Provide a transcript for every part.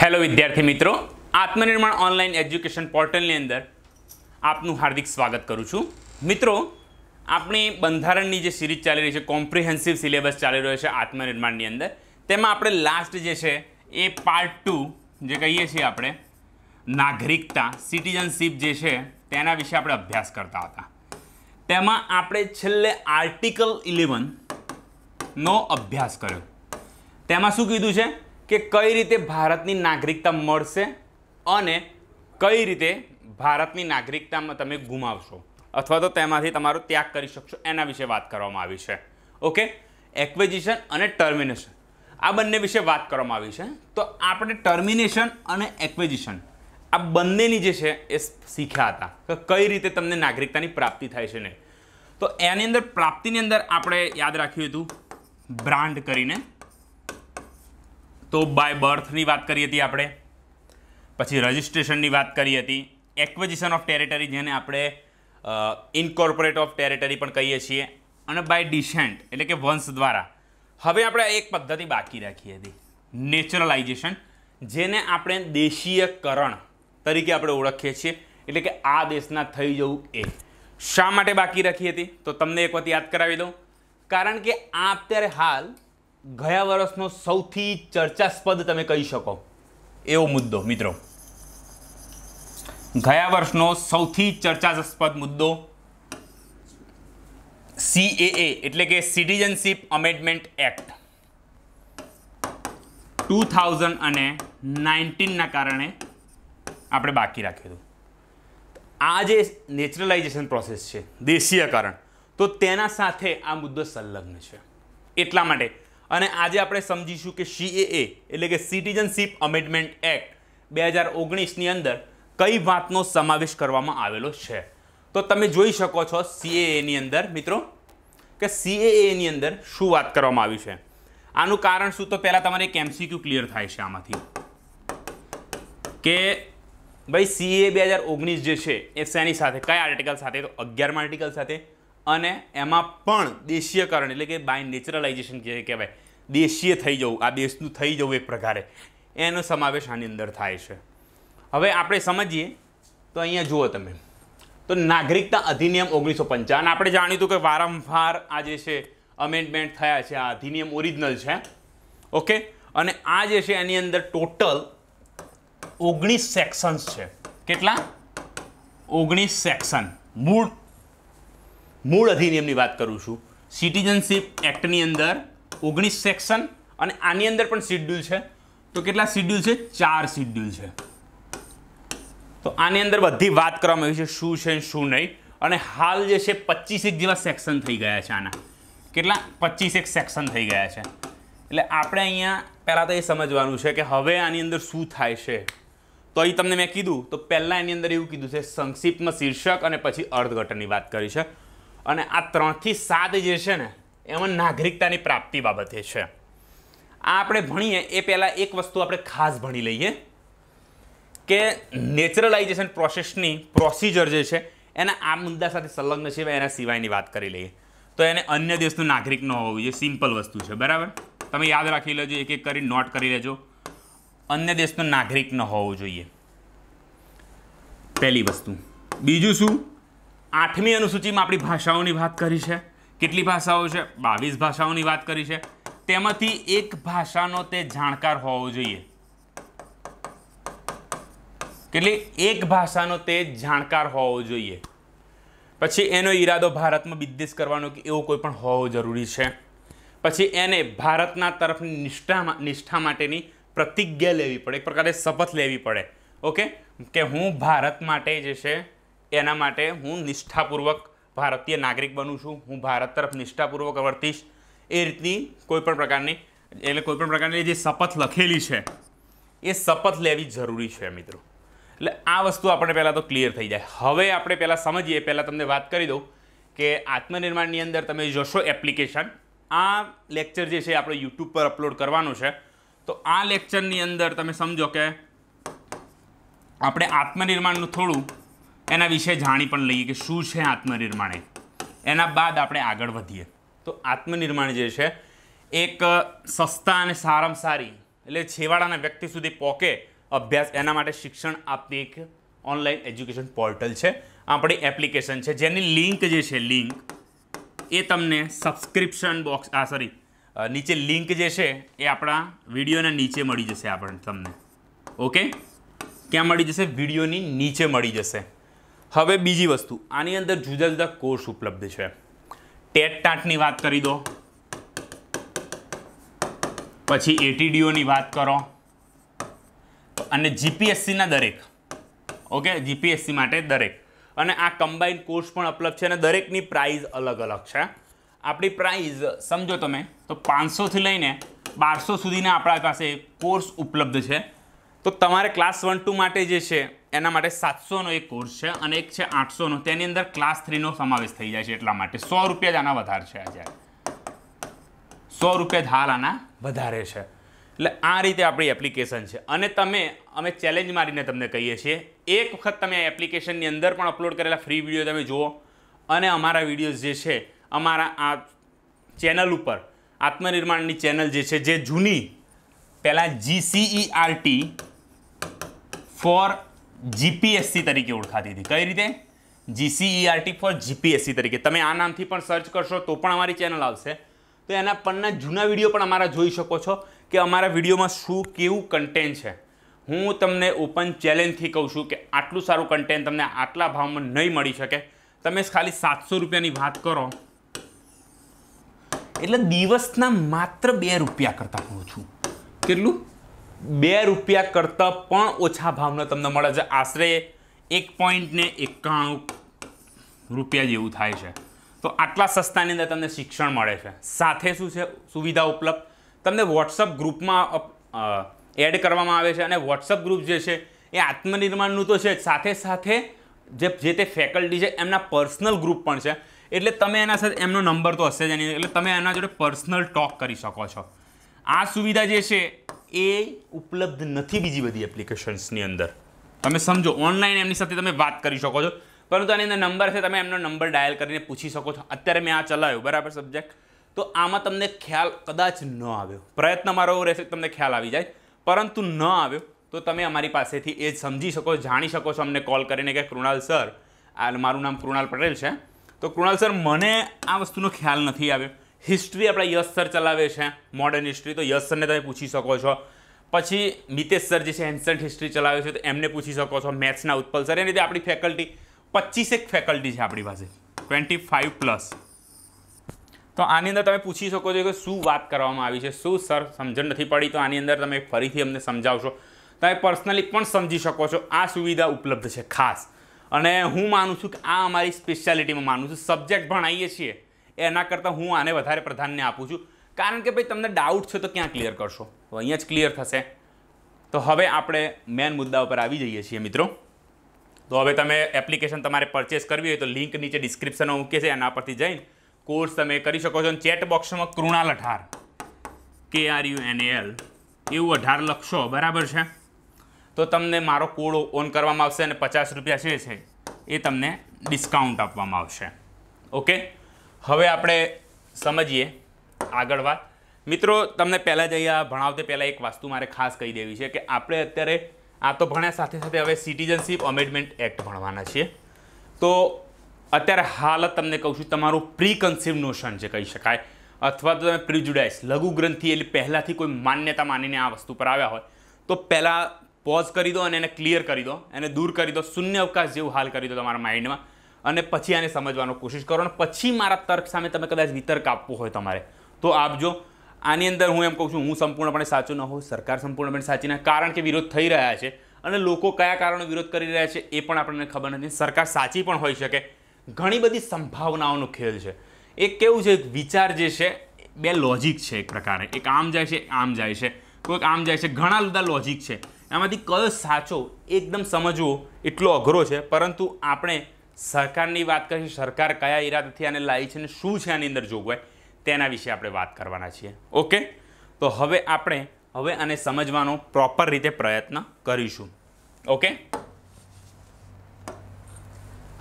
hello વિદ્યાર્થી મિત્રો આત્મનિર્માણ online education પોર્ટલની અંદર આપનું હાર્દિક સ્વાગત કરું છું મિત્રો આપણી બંધારણની જે સિરીઝ ચાલી રહી છે કોમ્પ્રિહેન્સિવ સિલેબસ ચાલી રહ્યો છે આત્મનિર્માણની અંદર તેમાં આપણે લાસ્ટ જે છે એ પાર્ટ ટુ જે કહીએ છીએ આપણે નાગરિકતા સિટીઝનશીપ જે છે તેના વિશે આપણે અભ્યાસ કરતા હતા તેમાં આપણે છેલ્લે આર્ટિકલ ઇલેવનનો અભ્યાસ કર્યો તેમાં શું કીધું છે કે કઈ રીતે ભારતની નાગરિકતા મળશે અને કઈ રીતે ભારતની નાગરિકતામાં તમે ગુમાવશો અથવા તો તેમાંથી તમારો ત્યાગ કરી શકશો એના વિશે વાત કરવામાં આવી છે ઓકે એક્વેઝિશન અને ટર્મિનેશન આ બંને વિશે વાત કરવામાં આવી છે તો આપણે ટર્મિનેશન અને એક્વેઝિશન આ બંનેની જે છે એ શીખ્યા હતા કે કઈ રીતે તમને નાગરિકતાની પ્રાપ્તિ થાય છે ને તો એની અંદર પ્રાપ્તિની અંદર આપણે યાદ રાખ્યું હતું બ્રાન્ડ કરીને તો બાય બર્થની વાત કરી હતી આપણે પછી રજિસ્ટ્રેશનની વાત કરી હતી એક્વિઝિશન ઓફ ટેરેટરી જેને આપણે ઇન્કોર્પોરેટ ઓફ ટેરેટરી પણ કહીએ છીએ અને બાય ડિસેન્ટ એટલે કે વંશ દ્વારા હવે આપણે એક પદ્ધતિ બાકી રાખી હતી નેચરલાઇઝેશન જેને આપણે દેશીયકરણ તરીકે આપણે ઓળખીએ છીએ એટલે કે આ દેશના થઈ જવું એ શા માટે બાકી રાખી હતી તો તમને એક વખત યાદ કરાવી દઉં કારણ કે આ અત્યારે હાલ ગયા વર્ષનો સૌથી ચર્ચાસ્પદ તમે કહી શકો એવો મુદ્દો મિત્રો ગયા વર્ષનો સૌથી ચર્ચાસ્પદ મુદ્દો સીએએ એટલે કે citizenship amendment act two thousand અને નાઇન્ટીનના કારણે આપણે બાકી રાખેલું આ જે નેચરલાઇઝેશન પ્રોસેસ છે દેશીયકરણ તો તેના સાથે આ મુદ્દો સંલગ્ન છે એટલા માટે અને આજે આપણે સમજીશું કે સીએએ એટલે કે સિટીઝનશીપ અમેન્ડમેન્ટ એક્ટ બે હજાર ઓગણીસની અંદર કઈ વાતનો સમાવેશ કરવામાં આવેલો છે તો તમે જોઈ શકો છો સીએએની અંદર મિત્રો કે સીએએની અંદર શું વાત કરવામાં આવી છે આનું કારણ શું તો પહેલાં તમારે એક એમસીક્યુ ક્લિયર થાય છે આમાંથી કે ભાઈ સીએ બે હજાર ઓગણીસ જે છે એ શેની સાથે કયા આર્ટિકલ સાથે તો અગિયારમાં આર્ટિકલ સાથે અને એમાં પણ દેશીયકરણ એટલે કે બાય નેચરલાઇઝેશન જે કહેવાય દેશીય થઈ જવું આ દેશનું થઈ જવું એક પ્રકારે એનો સમાવેશ આની અંદર થાય છે હવે આપણે સમજીએ તો અહીંયા જુઓ તમે તો નાગરિકતા અધિનિયમ ઓગણીસો પંચાવન આપણે જાણ્યું હતું કે વારંવાર આ જે છે અમેન્ડમેન્ટ થયા છે આ અધિનિયમ ઓરિજિનલ છે ઓકે અને આ જે છે એની અંદર ટોટલ ઓગણીસ સેક્શન્સ છે કેટલા ઓગણીસ સેક્શન મૂળ મૂળ અધિનિયમની વાત કરું છું સિટીઝનશીપ એક્ટની અંદર ઓગણીસ સેક્શન અને આની અંદર પણ શિડ્યુલ છે તો કેટલા શિડ્યુલ છે ચાર શિડ્યુલ છે તો આની અંદર બધી વાત કરવામાં આવી છે શું છે શું નહીં અને હાલ જે છે પચીસેક જેવા સેક્શન થઈ ગયા છે આના કેટલા પચીસેક સેક્શન થઈ ગયા છે એટલે આપણે અહીંયા પહેલાં તો એ સમજવાનું છે કે હવે આની અંદર શું થાય છે તો અહીં તમને મેં કીધું તો પહેલાં એની અંદર એવું કીધું છે સંક્ષિપ્તમાં શીર્ષક અને પછી અર્થઘટનની વાત કરી છે અને આ ત્રણથી સાત જે છે ને એમાં નાગરિકતાની પ્રાપ્તિ બાબતે છે આ આપણે ભણીએ એ પહેલાં એક વસ્તુ આપણે ખાસ ભણી લઈએ કે નેચરલાઇઝેશન પ્રોસેસની પ્રોસિજર જે છે એના આ મુદ્દા સાથે સંલગ્ન છે એના સિવાયની વાત કરી લઈએ તો એને અન્ય દેશનું નાગરિક ન હોવું જોઈએ સિમ્પલ વસ્તુ છે બરાબર તમે યાદ રાખી લેજો એક એક કરી નોટ કરી લેજો અન્ય દેશનું નાગરિક ન હોવું જોઈએ પહેલી વસ્તુ બીજું શું આઠમી અનુસૂચિમાં આપણી ભાષાઓની વાત કરી છે કેટલી ભાષાઓ છે બાવીસ ભાષાઓની વાત કરી છે તેમાંથી એક ભાષાનો તે જાણકાર હોવો જોઈએ કેટલી એક ભાષાનો તે જાણકાર હોવો જોઈએ પછી એનો ઈરાદો ભારતમાં બિઝનેસ કરવાનો કે એવો કોઈ પણ હોવો જરૂરી છે પછી એને ભારતના તરફની નિષ્ઠામાં નિષ્ઠા માટેની પ્રતિજ્ઞા લેવી પડે એક પ્રકારે શપથ લેવી પડે ઓકે કે હું ભારત માટે જે છે એના માટે હું નિષ્ઠાપૂર્વક ભારતીય નાગરિક બનું છું હું ભારત તરફ નિષ્ઠાપૂર્વક વર્તીશ એ રીતની કોઈપણ પ્રકારની એટલે કોઈપણ પ્રકારની જે શપથ લખેલી છે એ શપથ લેવી જરૂરી છે મિત્રો એટલે આ વસ્તુ આપણે પહેલાં તો ક્લિયર થઈ જાય હવે આપણે પહેલાં સમજીએ પહેલાં તમને વાત કરી દઉં કે આત્મનિર્માણની અંદર તમે જોશો એપ્લિકેશન આ લેક્ચર જે છે આપણે યુટ્યુબ પર અપલોડ કરવાનું છે તો આ લેક્ચરની અંદર તમે સમજો કે આપણે આત્મનિર્માણનું થોડું એના વિશે જાણી પણ લઈએ કે શું છે આત્મનિર્માણ એના બાદ આપણે આગળ વધીએ તો આત્મનિર્માણ જે છે એક સસ્તા અને સારામાં સારી એટલે છેવાડાના વ્યક્તિ સુધી પહોંચે અભ્યાસ એના માટે શિક્ષણ આપતી એક ઓનલાઈન એજ્યુકેશન પોર્ટલ છે આપણી એપ્લિકેશન છે જેની લિંક જે છે લિંક એ તમને સબસ્ક્રિપ્શન બોક્સ આ સોરી નીચે લિંક જે છે એ આપણા વિડીયોના નીચે મળી જશે આપણને તમને ઓકે ક્યાં મળી જશે વિડીયોની નીચે મળી જશે હવે બીજી વસ્તુ આની અંદર જુદા જુદા કોર્સ ઉપલબ્ધ છે ટેટ ટાટની વાત કરી દો પછી એટીડીઓની વાત કરો અને જીપીએસસીના દરેક ઓકે જીપીએસસી માટે દરેક અને આ કમ્બાઈન કોર્સ પણ ઉપલબ્ધ છે અને દરેકની પ્રાઇઝ અલગ અલગ છે આપણી પ્રાઇઝ સમજો તમે તો પાંચસોથી લઈને બારસો સુધીના આપણા પાસે કોર્સ ઉપલબ્ધ છે તો તમારે ક્લાસ વન ટુ માટે જે છે એના માટે સાતસોનો એક કોર્સ છે અને એક છે આઠસોનો તેની અંદર ક્લાસ થ્રીનો સમાવેશ થઈ જાય છે એટલા માટે સો રૂપિયા જ આના વધારે છે આજે સો રૂપિયા જ હાલ આના વધારે છે એટલે આ રીતે આપણી એપ્લિકેશન છે અને તમે અમે ચેલેન્જ મારીને તમને કહીએ છીએ એક વખત તમે એપ્લિકેશનની અંદર પણ અપલોડ કરેલા ફ્રી વિડીયો તમે જુઓ અને અમારા વિડીયોઝ જે છે અમારા આ ચેનલ ઉપર આત્મનિર્માણની ચેનલ જે છે જે જૂની પહેલાં જીસીઈઆરટી ફોર જીપીએસસી તરીકે ઓળખાતી હતી કઈ રીતે જીસીઈઆરટી ફોર જીપીએસસી તરીકે તમે આ નામથી પણ સર્ચ કરશો તો પણ અમારી ચેનલ આવશે તો એના પરના જૂના વિડીયો પણ અમારા જોઈ શકો છો કે અમારા વિડીયોમાં શું કેવું કન્ટેન્ટ છે હું તમને ઓપન ચેલેન્જથી કહું છું કે આટલું સારું કન્ટેન્ટ તમને આટલા ભાવમાં નહીં મળી શકે તમે ખાલી સાતસો રૂપિયાની વાત કરો એટલે દિવસના માત્ર બે રૂપિયા કરતા હોઉં છું કેટલું બે રૂપિયા કરતાં પણ ઓછા ભાવનો તમને મળે છે આશરે એક પોઈન્ટ ને એકાણું રૂપિયા જેવું થાય છે તો આટલા સસ્તાની અંદર તમને શિક્ષણ મળે છે સાથે શું છે સુવિધા ઉપલબ્ધ તમને વોટ્સઅપ ગ્રુપમાં એડ કરવામાં આવે છે અને વોટ્સઅપ ગ્રુપ જે છે એ આત્મનિર્માણનું તો છે જ સાથે સાથે જે જે તે ફેકલ્ટી છે એમના પર્સનલ ગ્રુપ પણ છે એટલે તમે એના સાથે એમનો નંબર તો હશે જ એની એટલે તમે એના જોડે પર્સનલ ટોક કરી શકો છો આ સુવિધા જે છે એ ઉપલબ્ધ નથી બીજી બધી એપ્લિકેશન્સની અંદર તમે સમજો ઓનલાઈન એમની સાથે તમે વાત કરી શકો છો પરંતુ આની અંદર નંબર છે તમે એમનો નંબર ડાયલ કરીને પૂછી શકો છો અત્યારે મેં આ ચલાવ્યું બરાબર સબ્જેક્ટ તો આમાં તમને ખ્યાલ કદાચ ન આવ્યો પ્રયત્ન મારો એવો રહેશે તમને ખ્યાલ આવી જાય પરંતુ ન આવ્યો તો તમે અમારી પાસેથી એ સમજી શકો જાણી શકો છો અમને કોલ કરીને કે કૃણાલ સર આ મારું નામ કૃણાલ પટેલ છે તો કૃણાલ સર મને આ વસ્તુનો ખ્યાલ નથી આવ્યો હિસ્ટ્રી આપણા યશ સર ચલાવે છે મોડર્ન હિસ્ટ્રી તો યશ સરને તમે પૂછી શકો છો પછી મિતેશ સર જે છે એન્સન્ટ હિસ્ટ્રી ચલાવે છે તો એમને પૂછી શકો છો મેથ્સના ઉત્પલ સર એ રીતે આપણી ફેકલ્ટી પચીસેક ફેકલ્ટી છે આપણી પાસે ટ્વેન્ટી ફાઇવ પ્લસ તો આની અંદર તમે પૂછી શકો છો કે શું વાત કરવામાં આવી છે શું સર સમજણ નથી પડી તો આની અંદર તમે ફરીથી અમને સમજાવશો તમે પર્સનલી પણ સમજી શકો છો આ સુવિધા ઉપલબ્ધ છે ખાસ અને હું માનું છું કે આ અમારી સ્પેશિયાલિટીમાં માનું છું સબ્જેક્ટ ભણાવીએ છીએ એના કરતાં હું આને વધારે પ્રધાનને આપું છું કારણ કે ભાઈ તમને ડાઉટ છે તો ક્યાં ક્લિયર કરશો તો અહીંયા જ ક્લિયર થશે તો હવે આપણે મેન મુદ્દા ઉપર આવી જઈએ છીએ મિત્રો તો હવે તમે એપ્લિકેશન તમારે પરચેસ કરવી હોય તો લિંક નીચે ડિસ્ક્રિપ્શનમાં મૂકે છે એના પરથી જઈને કોર્સ તમે કરી શકો છો અને ચેટ બોક્સમાં કૃણાલ અઢાર કે આર યુ એન એલ એવું અઢાર લખશો બરાબર છે તો તમને મારો કોડ ઓન કરવામાં આવશે અને પચાસ રૂપિયા છે છે એ તમને ડિસ્કાઉન્ટ આપવામાં આવશે ઓકે હવે આપણે સમજીએ આગળ વાત મિત્રો તમને પહેલાં જઈ આ ભણાવતે પહેલાં એક વાસ્તુ મારે ખાસ કહી દેવી છે કે આપણે અત્યારે આ તો ભણ્યા સાથે સાથે હવે સિટીઝનશીપ અમેન્ડમેન્ટ એક્ટ ભણવાના છીએ તો અત્યારે હાલ તમને કહું છું તમારું પ્રી નોશન છે કહી શકાય અથવા તો તમે પ્રિજુડાઇસ લઘુગ્રંથિ એટલે પહેલાંથી કોઈ માન્યતા માનીને આ વસ્તુ પર આવ્યા હોય તો પહેલાં પોઝ કરી દો અને એને ક્લિયર કરી દો એને દૂર કરી દો શૂન્ય અવકાશ જેવું હાલ કરી દો તમારા માઇન્ડમાં અને પછી આને સમજવાનો કોશિશ કરો અને પછી મારા તર્ક સામે તમે કદાચ વિતર્ક આપવો હોય તમારે તો આપજો આની અંદર હું એમ કહું છું હું સંપૂર્ણપણે સાચો ન હોઉં સરકાર સંપૂર્ણપણે સાચી ના કારણ કે વિરોધ થઈ રહ્યા છે અને લોકો કયા કારણો વિરોધ કરી રહ્યા છે એ પણ આપણને ખબર નથી સરકાર સાચી પણ હોઈ શકે ઘણી બધી સંભાવનાઓનો ખેલ છે એક કેવું છે વિચાર જે છે બે લોજિક છે એક પ્રકારે એક આમ જાય છે આમ જાય છે કોઈક આમ જાય છે ઘણા બધા લોજિક છે એમાંથી કયો સાચો એકદમ સમજવો એટલો અઘરો છે પરંતુ આપણે સરકારની વાત કરીએ સરકાર કયા ઈરાદથી આને લાવી છે અને શું છે આની અંદર જોગવાઈ તેના વિશે આપણે વાત કરવાના છીએ ઓકે તો હવે આપણે હવે આને સમજવાનો પ્રોપર રીતે પ્રયત્ન કરીશું ઓકે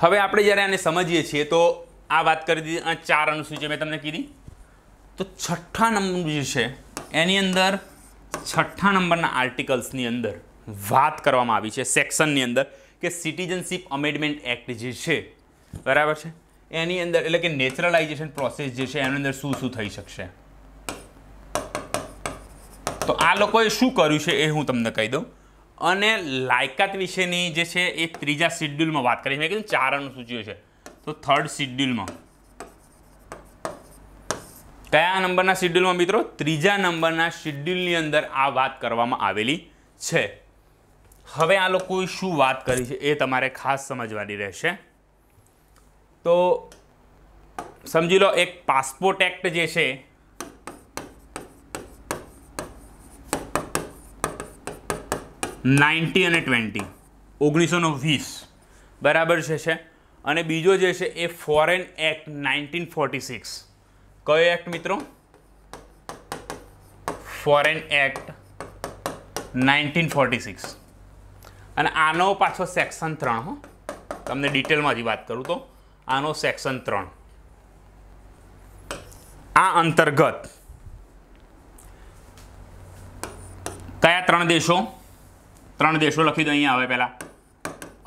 હવે આપણે જ્યારે આને સમજીએ છીએ તો આ વાત કરી દીધી આ ચાર અનુસૂચિ મેં તમને કીધી તો છઠ્ઠા નંબર જે છે એની અંદર છઠ્ઠા નંબરના આર્ટિકલ્સની અંદર વાત કરવામાં આવી છે સેક્શનની અંદર કે સિટીઝનશીપ અમેન્ડમેન્ટ એક્ટ જે છે બરાબર છે એની અંદર એટલે કે નેચરલાઇઝેશન પ્રોસેસ જે છે એની અંદર શું શું થઈ શકશે તો આ લોકોએ શું કર્યું છે એ હું તમને કહી દઉં અને લાયકાત વિશેની જે છે એ ત્રીજા શિડ્યુલમાં વાત કરી મેં કીધું ચાર અનુસૂચિઓ છે તો થર્ડ શિડ્યુલમાં કયા નંબરના શિડ્યુલમાં મિત્રો ત્રીજા નંબરના શિડ્યુલની અંદર આ વાત કરવામાં આવેલી છે હવે આ લોકોએ શું વાત કરી છે એ તમારે ખાસ સમજવાની રહેશે તો સમજી લો એક પાસપોર્ટ એક્ટ જે છે નાઇન્ટી અને ટ્વેન્ટી ઓગણીસોનો વીસ બરાબર છે છે અને બીજો જે છે એ foreign act nineteen forty six કયો એક્ટ મિત્રો foreign act nineteen forty six અને આનો પાછો સેક્શન ત્રણ હો તમને ડિટેલમાં હજી વાત કરું તો આનો સેક્શન ત્રણ આ અંતર્ગત કયા ત્રણ દેશો ત્રણ દેશો લખી દો અહીંયા આવે પહેલાં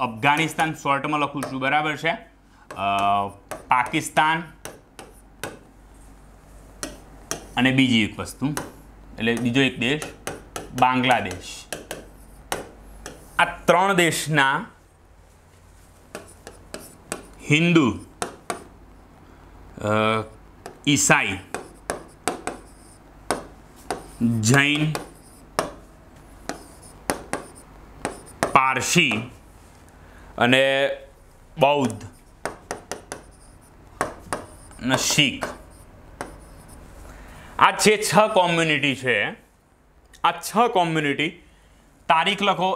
અફઘાનિસ્તાન શોર્ટમાં લખું છું બરાબર છે પાકિસ્તાન અને બીજી એક વસ્તુ એટલે બીજો એક દેશ બાંગ્લાદેશ આ ત્રણ દેશના હિન્દુ ઈસાઈ જૈન પારસી અને બૌદ્ધ અને શીખ આ જે છ કોમ્યુનિટી છે આ છ કોમ્યુનિટી તારીખ લખો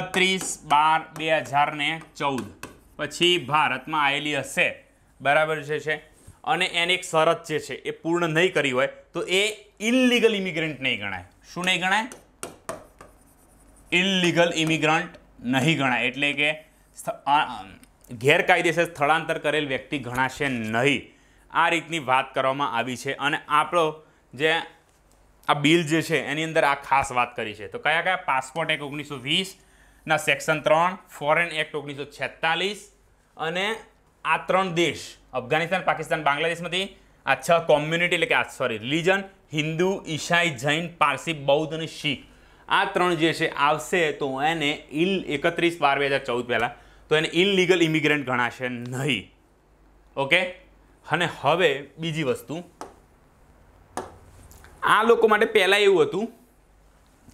એકત્રીસ બાર બે હજાર ને ચૌદ પછી ભારતમાં આવેલી હશે બરાબર જે છે અને એને એક શરત જે છે એ પૂર્ણ નહીં કરી હોય તો એ ઇલિગલ ઇમિગ્રન્ટ નહીં ગણાય શું નહીં ગણાય ઇલિગલ ઇમિગ્રન્ટ નહીં ગણાય એટલે કે ગેરકાયદેસર સ્થળાંતર કરેલ વ્યક્તિ ગણાશે નહીં આ રીતની વાત કરવામાં આવી છે અને આપણો જે આ બિલ જે છે એની અંદર આ ખાસ વાત કરી છે તો કયા કયા પાસપોર્ટ એક્ટ ઓગણીસો વીસના સેક્શન ત્રણ ફોરેન એક્ટ ઓગણીસો છેતાલીસ અને આ ત્રણ દેશ અફઘાનિસ્તાન પાકિસ્તાન બાંગ્લાદેશમાંથી આ છ કોમ્યુનિટી એટલે કે આ સોરી રિલિજન હિન્દુ ઈસાઈ જૈન પારસી બૌદ્ધ અને શીખ આ ત્રણ જે છે આવશે તો એને ઇલ એકત્રીસ બાર બે હજાર ચૌદ પહેલાં તો એને ઇનલીગલ ઇમિગ્રન્ટ ગણાશે નહીં ઓકે અને હવે બીજી વસ્તુ આ લોકો માટે પહેલાં એવું હતું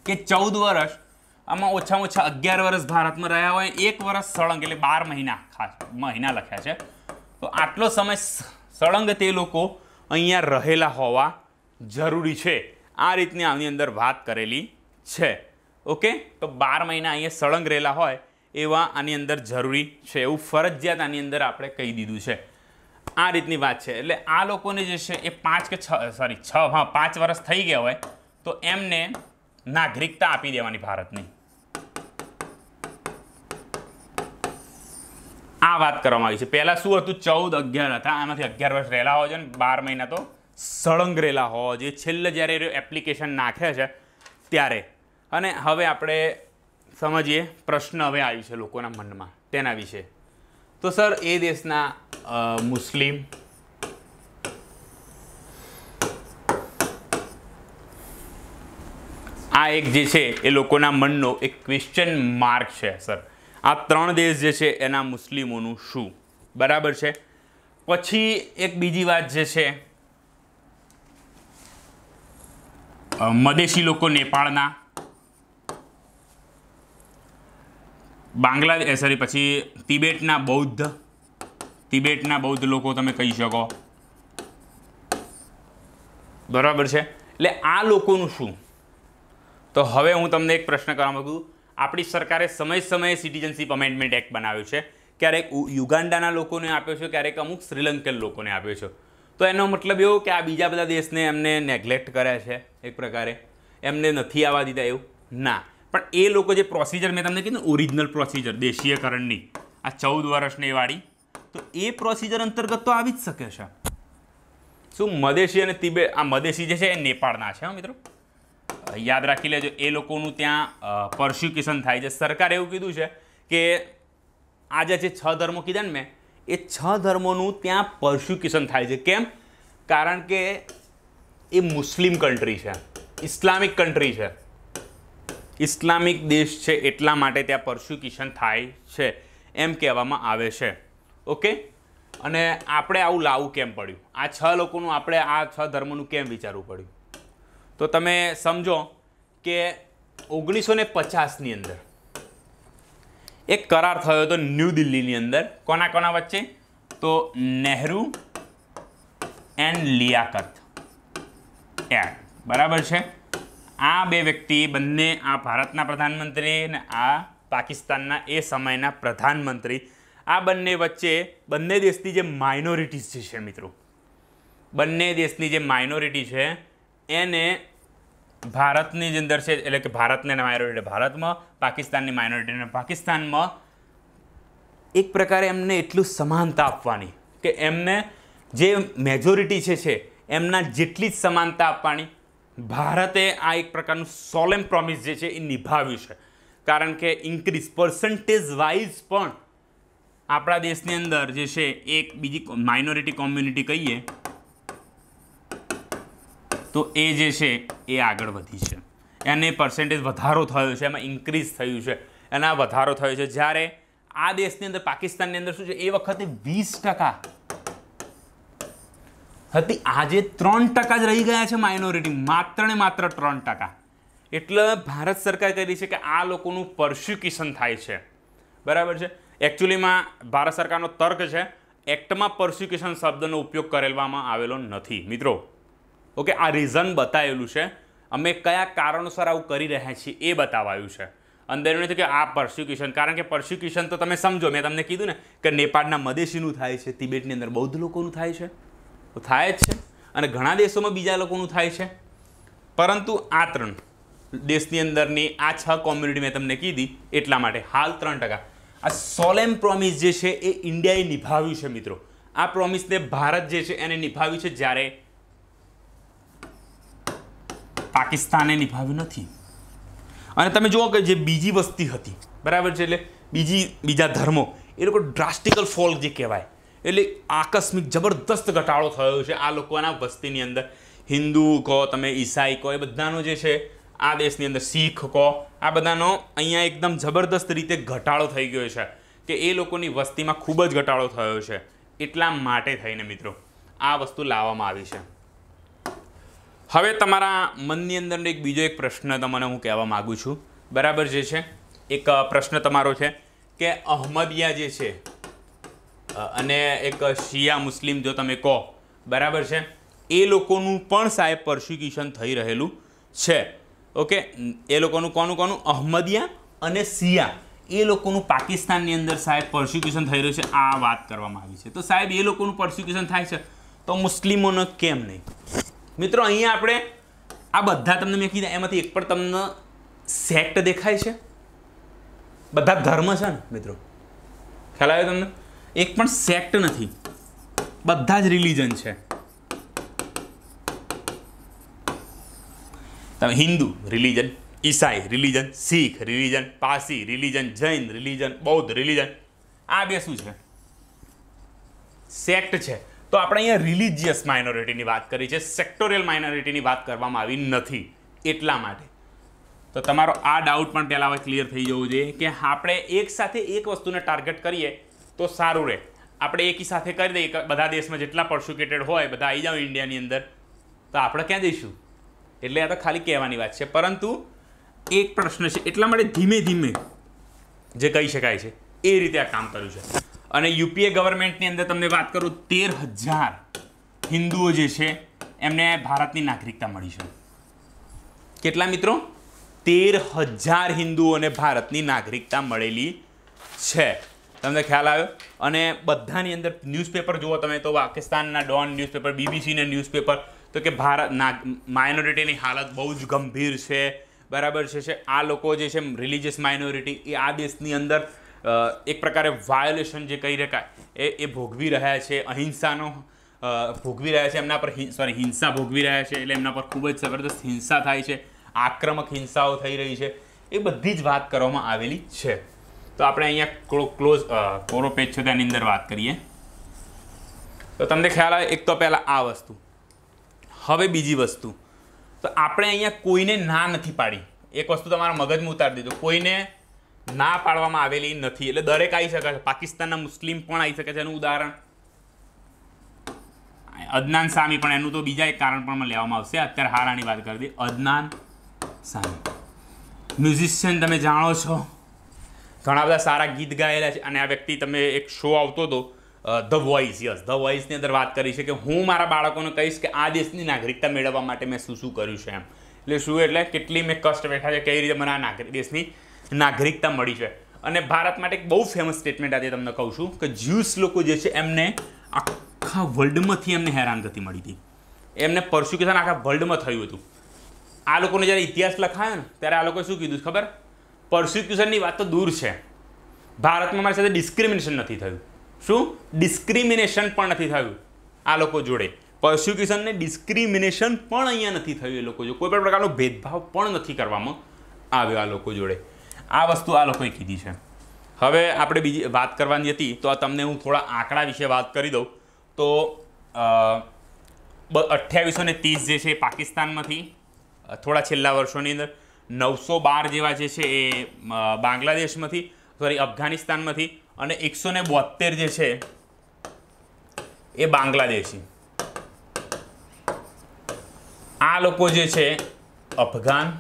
કે ચૌદ વર્ષ આમાં ઓછામાં ઓછા અગિયાર વર્ષ ભારતમાં રહ્યા હોય એક વર્ષ સળંગ એટલે બાર મહિના ખાસ મહિના લખ્યા છે તો આટલો સમય સળંગ તે લોકો અહીંયા રહેલા હોવા જરૂરી છે આ રીતની આની અંદર વાત કરેલી છે ઓકે તો બાર મહિના અહીંયા સળંગ રહેલા હોય એવા આની અંદર જરૂરી છે એવું ફરજિયાત આની અંદર આપણે કહી દીધું છે આ રીતની વાત છે એટલે આ લોકોને જે છે એ પાંચ કે છ સોરી છ હા પાંચ વર્ષ થઈ ગયા હોય તો એમને નાગરિકતા આપી દેવાની ભારતની આ વાત કરવામાં આવી છે પહેલાં શું હતું ચૌદ અગિયાર હતા આમાંથી અગિયાર વર્ષ રહેલા હોય છે ને બાર મહિના તો સળંગ રહેલા હોવા જોઈએ છેલ્લે જ્યારે એપ્લિકેશન નાખે છે ત્યારે અને હવે આપણે સમજીએ પ્રશ્ન હવે આવ્યું છે લોકોના મનમાં તેના વિશે તો સર એ દેશના મુસ્લિમ આ એક જે છે એ લોકોના મનનો એક ક્વેશ્ચન માર્ક છે સર આ ત્રણ દેશ જે છે એના મુસ્લિમોનું શું બરાબર છે પછી એક બીજી વાત જે છે મદેશી લોકો નેપાળના બાંગ્લાદેશ સોરી પછી તિબેટના બૌદ્ધ તિબેટના બૌદ્ધ લોકો તમે કહી શકો બરાબર છે એટલે આ લોકોનું શું તો હવે હું તમને એક પ્રશ્ન કરવા માગું આપણી સરકારે સમય સમયે સિટીઝનશીપ અમેન્ડમેન્ટ એક્ટ બનાવ્યો છે ક્યારેક યુગાન્ડાના લોકોને આપ્યો છે ક્યારેક અમુક શ્રીલંકન લોકોને આપ્યો છે તો એનો મતલબ એવો કે આ બીજા બધા દેશને એમને નેગ્લેક્ટ કર્યા છે એક પ્રકારે એમને નથી આવવા દીધા એવું ના પણ એ લોકો જે પ્રોસિજર મેં તમને કીધું ઓરિજિનલ પ્રોસિજર દેશીયકરણની આ ચૌદ વર્ષની વાળી તો એ પ્રોસિજર અંતર્ગત તો આવી જ શકે છે શું મદેશી અને તિબે આ મદેશી જે છે એ નેપાળના છે મિત્રો યાદ રાખી લેજો એ લોકોનું ત્યાં પર્સ્યુકેશન થાય છે સરકારે એવું કીધું છે કે આ જે છે છ ધર્મો કીધા ને મેં એ છ ધર્મોનું ત્યાં પર્સ્યુકેશન થાય છે કેમ કારણ કે એ મુસ્લિમ કન્ટ્રી છે ઇસ્લામિક કન્ટ્રી છે ઇસ્લામિક દેશ છે એટલા માટે ત્યાં પ્રોસિક્યુશન થાય છે એમ કહેવામાં આવે છે ઓકે અને આપણે આવું લાવવું કેમ પડ્યું આ છ લોકોનું આપણે આ છ ધર્મનું કેમ વિચારવું પડ્યું તો તમે સમજો કે ઓગણીસો ને પચાસની અંદર એક કરાર થયો હતો ન્યૂ દિલ્હીની અંદર કોના કોના વચ્ચે તો નહેરુ એન્ડ લિયાકત એ બરાબર છે આ બે વ્યક્તિ બંને આ ભારતના પ્રધાનમંત્રી અને આ પાકિસ્તાનના એ સમયના પ્રધાનમંત્રી આ બંને વચ્ચે બંને દેશની જે માઇનોરિટીઝ છે મિત્રો બંને દેશની જે માઇનોરિટી છે એને ભારતની જ અંદર છે એટલે કે ભારતને માઇનોરિટી ભારતમાં પાકિસ્તાનની માઇનોરિટીને પાકિસ્તાનમાં એક પ્રકારે એમને એટલું સમાનતા આપવાની કે એમને જે મેજોરિટી છે છે એમના જેટલી જ સમાનતા આપવાની ભારતે આ એક પ્રકારનું સોલેમ પ્રોમિસ જે છે એ નિભાવ્યું છે કારણ કે ઇન્ક્રીઝ પર્સન્ટેજ વાઇઝ પણ આપણા દેશની અંદર જે છે એક બીજી માઇનોરિટી કોમ્યુનિટી કહીએ તો એ જે છે એ આગળ વધી છે એને પર્સન્ટેજ વધારો થયો છે એમાં ઇન્ક્રીઝ થયું છે એના વધારો થયો છે જ્યારે આ દેશની અંદર પાકિસ્તાનની અંદર શું છે એ વખતે વીસ ટકા હતી આજે ત્રણ ટકા જ રહી ગયા છે માઇનોરિટી માત્ર ને માત્ર ત્રણ ટકા એટલે ભારત સરકાર કરી છે કે આ લોકોનું પર્સ્યુકિશન થાય છે બરાબર છે એકચ્યુઅલીમાં ભારત સરકારનો તર્ક છે એક્ટમાં પર્સ્યુકેશન શબ્દનો ઉપયોગ કરેલવામાં આવેલો નથી મિત્રો ઓકે આ રીઝન બતાવેલું છે અમે કયા કારણોસર આવું કરી રહ્યા છીએ એ બતાવાયું છે અંદર એવું નથી કે આ પર્સ્યુકેશન કારણ કે પર્સ્યુકેશન તો તમે સમજો મેં તમને કીધું ને કે નેપાળના મદેશીનું થાય છે તિબેટની અંદર બૌદ્ધ લોકોનું થાય છે થાય જ છે અને ઘણા દેશોમાં બીજા લોકોનું થાય છે પરંતુ આ ત્રણ દેશની અંદરની આ છ કોમ્યુનિટી મેં તમને કીધી એટલા માટે હાલ ત્રણ ટકા આ સોલેમ પ્રોમિસ જે છે એ ઇન્ડિયાએ નિભાવ્યું છે મિત્રો આ પ્રોમિસને ભારત જે છે એને નિભાવ્યું છે જ્યારે પાકિસ્તાને નિભાવ્યું નથી અને તમે જુઓ કે જે બીજી વસ્તી હતી બરાબર છે એટલે બીજી બીજા ધર્મો એ લોકો ડ્રાસ્ટિકલ ફોલ જે કહેવાય એટલે આકસ્મિક જબરદસ્ત ઘટાડો થયો છે આ લોકોના વસ્તીની અંદર હિન્દુ કહો તમે ઈસાઈ કહો એ બધાનો જે છે આ દેશની અંદર શીખ કહો આ બધાનો અહીંયા એકદમ જબરદસ્ત રીતે ઘટાડો થઈ ગયો છે કે એ લોકોની વસ્તીમાં ખૂબ જ ઘટાડો થયો છે એટલા માટે થઈને મિત્રો આ વસ્તુ લાવવામાં આવી છે હવે તમારા મનની અંદર એક બીજો એક પ્રશ્ન તમને હું કહેવા માગું છું બરાબર જે છે એક પ્રશ્ન તમારો છે કે અહમદિયા જે છે અને એક શિયા મુસ્લિમ જો તમે કહો બરાબર છે એ લોકોનું પણ સાહેબ પર્સ્યુક્યુશન થઈ રહેલું છે ઓકે એ લોકોનું કોનું કોનું અહમદિયા અને શિયા એ લોકોનું પાકિસ્તાનની અંદર સાહેબ પર્સ્યુક્યુશન થઈ રહ્યું છે આ વાત કરવામાં આવી છે તો સાહેબ એ લોકોનું પર્સ્યુક્યુશન થાય છે તો મુસ્લિમોનો કેમ નહીં મિત્રો અહીંયા આપણે આ બધા તમને મેં કીધા એમાંથી એક પણ તમને સેટ દેખાય છે બધા ધર્મ છે ને મિત્રો ખ્યાલ આવ્યો તમને એક પણ સેક્ટ નથી બધા જ રિલિજન છે તમે હિન્દુ રિલિજન ઈસાઈ religion Sikh religion Parsi religion Jain religion બૌદ્ધ રિલિજન આ બે શું છે સેક્ટ છે તો આપણે અહીંયા રિલિજિયસ માઇનોરિટીની વાત કરી છે સેક્ટોરિયલ માઇનોરિટીની વાત કરવામાં આવી નથી એટલા માટે તો તમારો આ ડાઉટ પણ પહેલાં ક્લિયર થઈ જવો જોઈએ કે આપણે એક સાથે એક વસ્તુને ટાર્ગેટ કરીએ તો સારું રહે આપણે એકી સાથે કરી દઈએ બધા દેશમાં જેટલા પરસ્યુકેટેડ હોય બધા આવી જાઓ ઇન્ડિયાની અંદર તો આપણે ક્યાં જઈશું એટલે આ તો ખાલી કહેવાની વાત છે પરંતુ એક પ્રશ્ન છે એટલા માટે ધીમે ધીમે જે કહી શકાય છે એ રીતે આ કામ કર્યું છે અને યુપીએ ગવર્મેન્ટની અંદર તમને વાત કરું તેર હજાર હિન્દુઓ જે છે એમને ભારતની નાગરિકતા મળી છે કેટલા મિત્રો તેર હજાર હિન્દુઓને ભારતની નાગરિકતા મળેલી છે તમને ખ્યાલ આવ્યો અને બધાની અંદર ન્યૂઝપેપર જુઓ તમે તો પાકિસ્તાનના ડોન ન્યૂઝપેપર બીબીસીના ન્યૂઝપેપર તો કે ભારત ના માઇનોરિટીની હાલત બહુ જ ગંભીર છે બરાબર છે આ લોકો જે છે રિલિજિયસ માઇનોરિટી એ આ દેશની અંદર એક પ્રકારે વાયોલેશન જે કહી શકાય એ એ ભોગવી રહ્યા છે અહિંસાનો ભોગવી રહ્યા છે એમના પર સોરી હિંસા ભોગવી રહ્યા છે એટલે એમના પર ખૂબ જ જબરદસ્ત હિંસા થાય છે આક્રમક હિંસાઓ થઈ રહી છે એ બધી જ વાત કરવામાં આવેલી છે તો આપણે અહીંયા ક્લોઝ કોરો પેજ છે તેની અંદર વાત કરીએ તો તમને ખ્યાલ આવે એક તો પહેલાં આ વસ્તુ હવે બીજી વસ્તુ તો આપણે અહીંયા કોઈને ના નથી પાડી એક વસ્તુ તમારા મગજમાં ઉતારી દીધું કોઈને ના પાડવામાં આવેલી નથી એટલે દરેક આવી શકે છે પાકિસ્તાનના મુસ્લિમ પણ આવી શકે છે એનું ઉદાહરણ અદનાન સામી પણ એનું તો બીજા એક કારણ પણ લેવામાં આવશે અત્યારે હારાની વાત કરી દઈએ અદનાન સામી મ્યુઝિશિયન તમે જાણો છો ઘણા બધા સારા ગીત ગાયેલા છે અને આ વ્યક્તિ તમે એક શો આવતો હતો ધ વોઇસ યસ ધ વોઇસની અંદર વાત કરી છે કે હું મારા બાળકોને કહીશ કે આ દેશની નાગરિકતા મેળવવા માટે મેં શું શું કર્યું છે એમ એટલે શું એટલે કેટલી મેં કષ્ટ બેઠા છે કઈ રીતે મને આ નાગરિક દેશની નાગરિકતા મળી છે અને ભારત માટે એક બહુ ફેમસ સ્ટેટમેન્ટ આજે તમને કહું છું કે જ્યુસ લોકો જે છે એમને આખા વર્લ્ડમાંથી એમને હેરાન હેરાનગતિ મળી હતી એમને પરસ્યુકેશન આખા વર્લ્ડમાં થયું હતું આ લોકોને જ્યારે ઇતિહાસ લખાયો ને ત્યારે આ લોકોએ શું કીધું ખબર પર્સિક્યુશનની વાત તો દૂર છે ભારતમાં મારી સાથે ડિસ્ક્રિમિનેશન નથી થયું શું ડિસ્ક્રિમિનેશન પણ નથી થયું આ લોકો જોડે પર્સ્યુક્યુશન ડિસ્ક્રિમિનેશન પણ અહીંયા નથી થયું એ લોકો જો કોઈપણ પ્રકારનો ભેદભાવ પણ નથી કરવામાં આવ્યો આ લોકો જોડે આ વસ્તુ આ લોકોએ કીધી છે હવે આપણે બીજી વાત કરવાની હતી તો આ તમને હું થોડા આંકડા વિશે વાત કરી દઉં તો અઠ્યાવીસો ને ત્રીસ જે છે એ પાકિસ્તાનમાંથી થોડા છેલ્લા વર્ષોની અંદર નવસો બાર જેવા જે છે એ બાંગ્લાદેશમાંથી સોરી અફઘાનિસ્તાનમાંથી અને એકસો ને બોતેર જે છે એ બાંગ્લાદેશી આ લોકો જે છે અફઘાન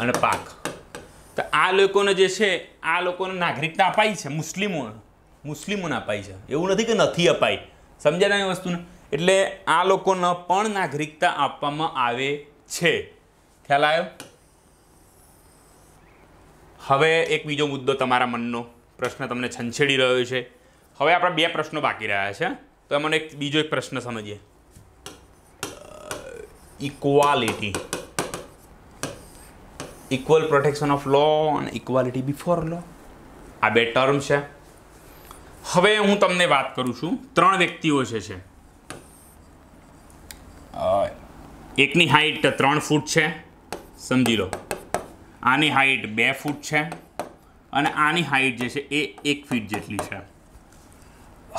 અને પાક તો આ લોકોને જે છે આ લોકોને નાગરિકતા અપાઈ છે મુસ્લિમો મુસ્લિમોને અપાઈ છે એવું નથી કે નથી અપાઈ સમજાય વસ્તુને એટલે આ લોકોને પણ નાગરિકતા આપવામાં આવે છે ખ્યાલ આવ્યો હવે એક બીજો મુદ્દો તમારા મનનો પ્રશ્ન તમને છંછેડી રહ્યો છે હવે આપણા બે પ્રશ્નો બાકી રહ્યા છે તો મને એક બીજો એક પ્રશ્ન સમજીએ equality equal protection of law અને ઇક્વાલિટી બિફોર લો આ બે ટર્મ છે હવે હું તમને વાત કરું છું ત્રણ વ્યક્તિઓ છે એકની હાઈટ ત્રણ ફૂટ છે સમજી લો આની હાઇટ બે ફૂટ છે અને આની હાઇટ જે છે એ એક ફીટ જેટલી છે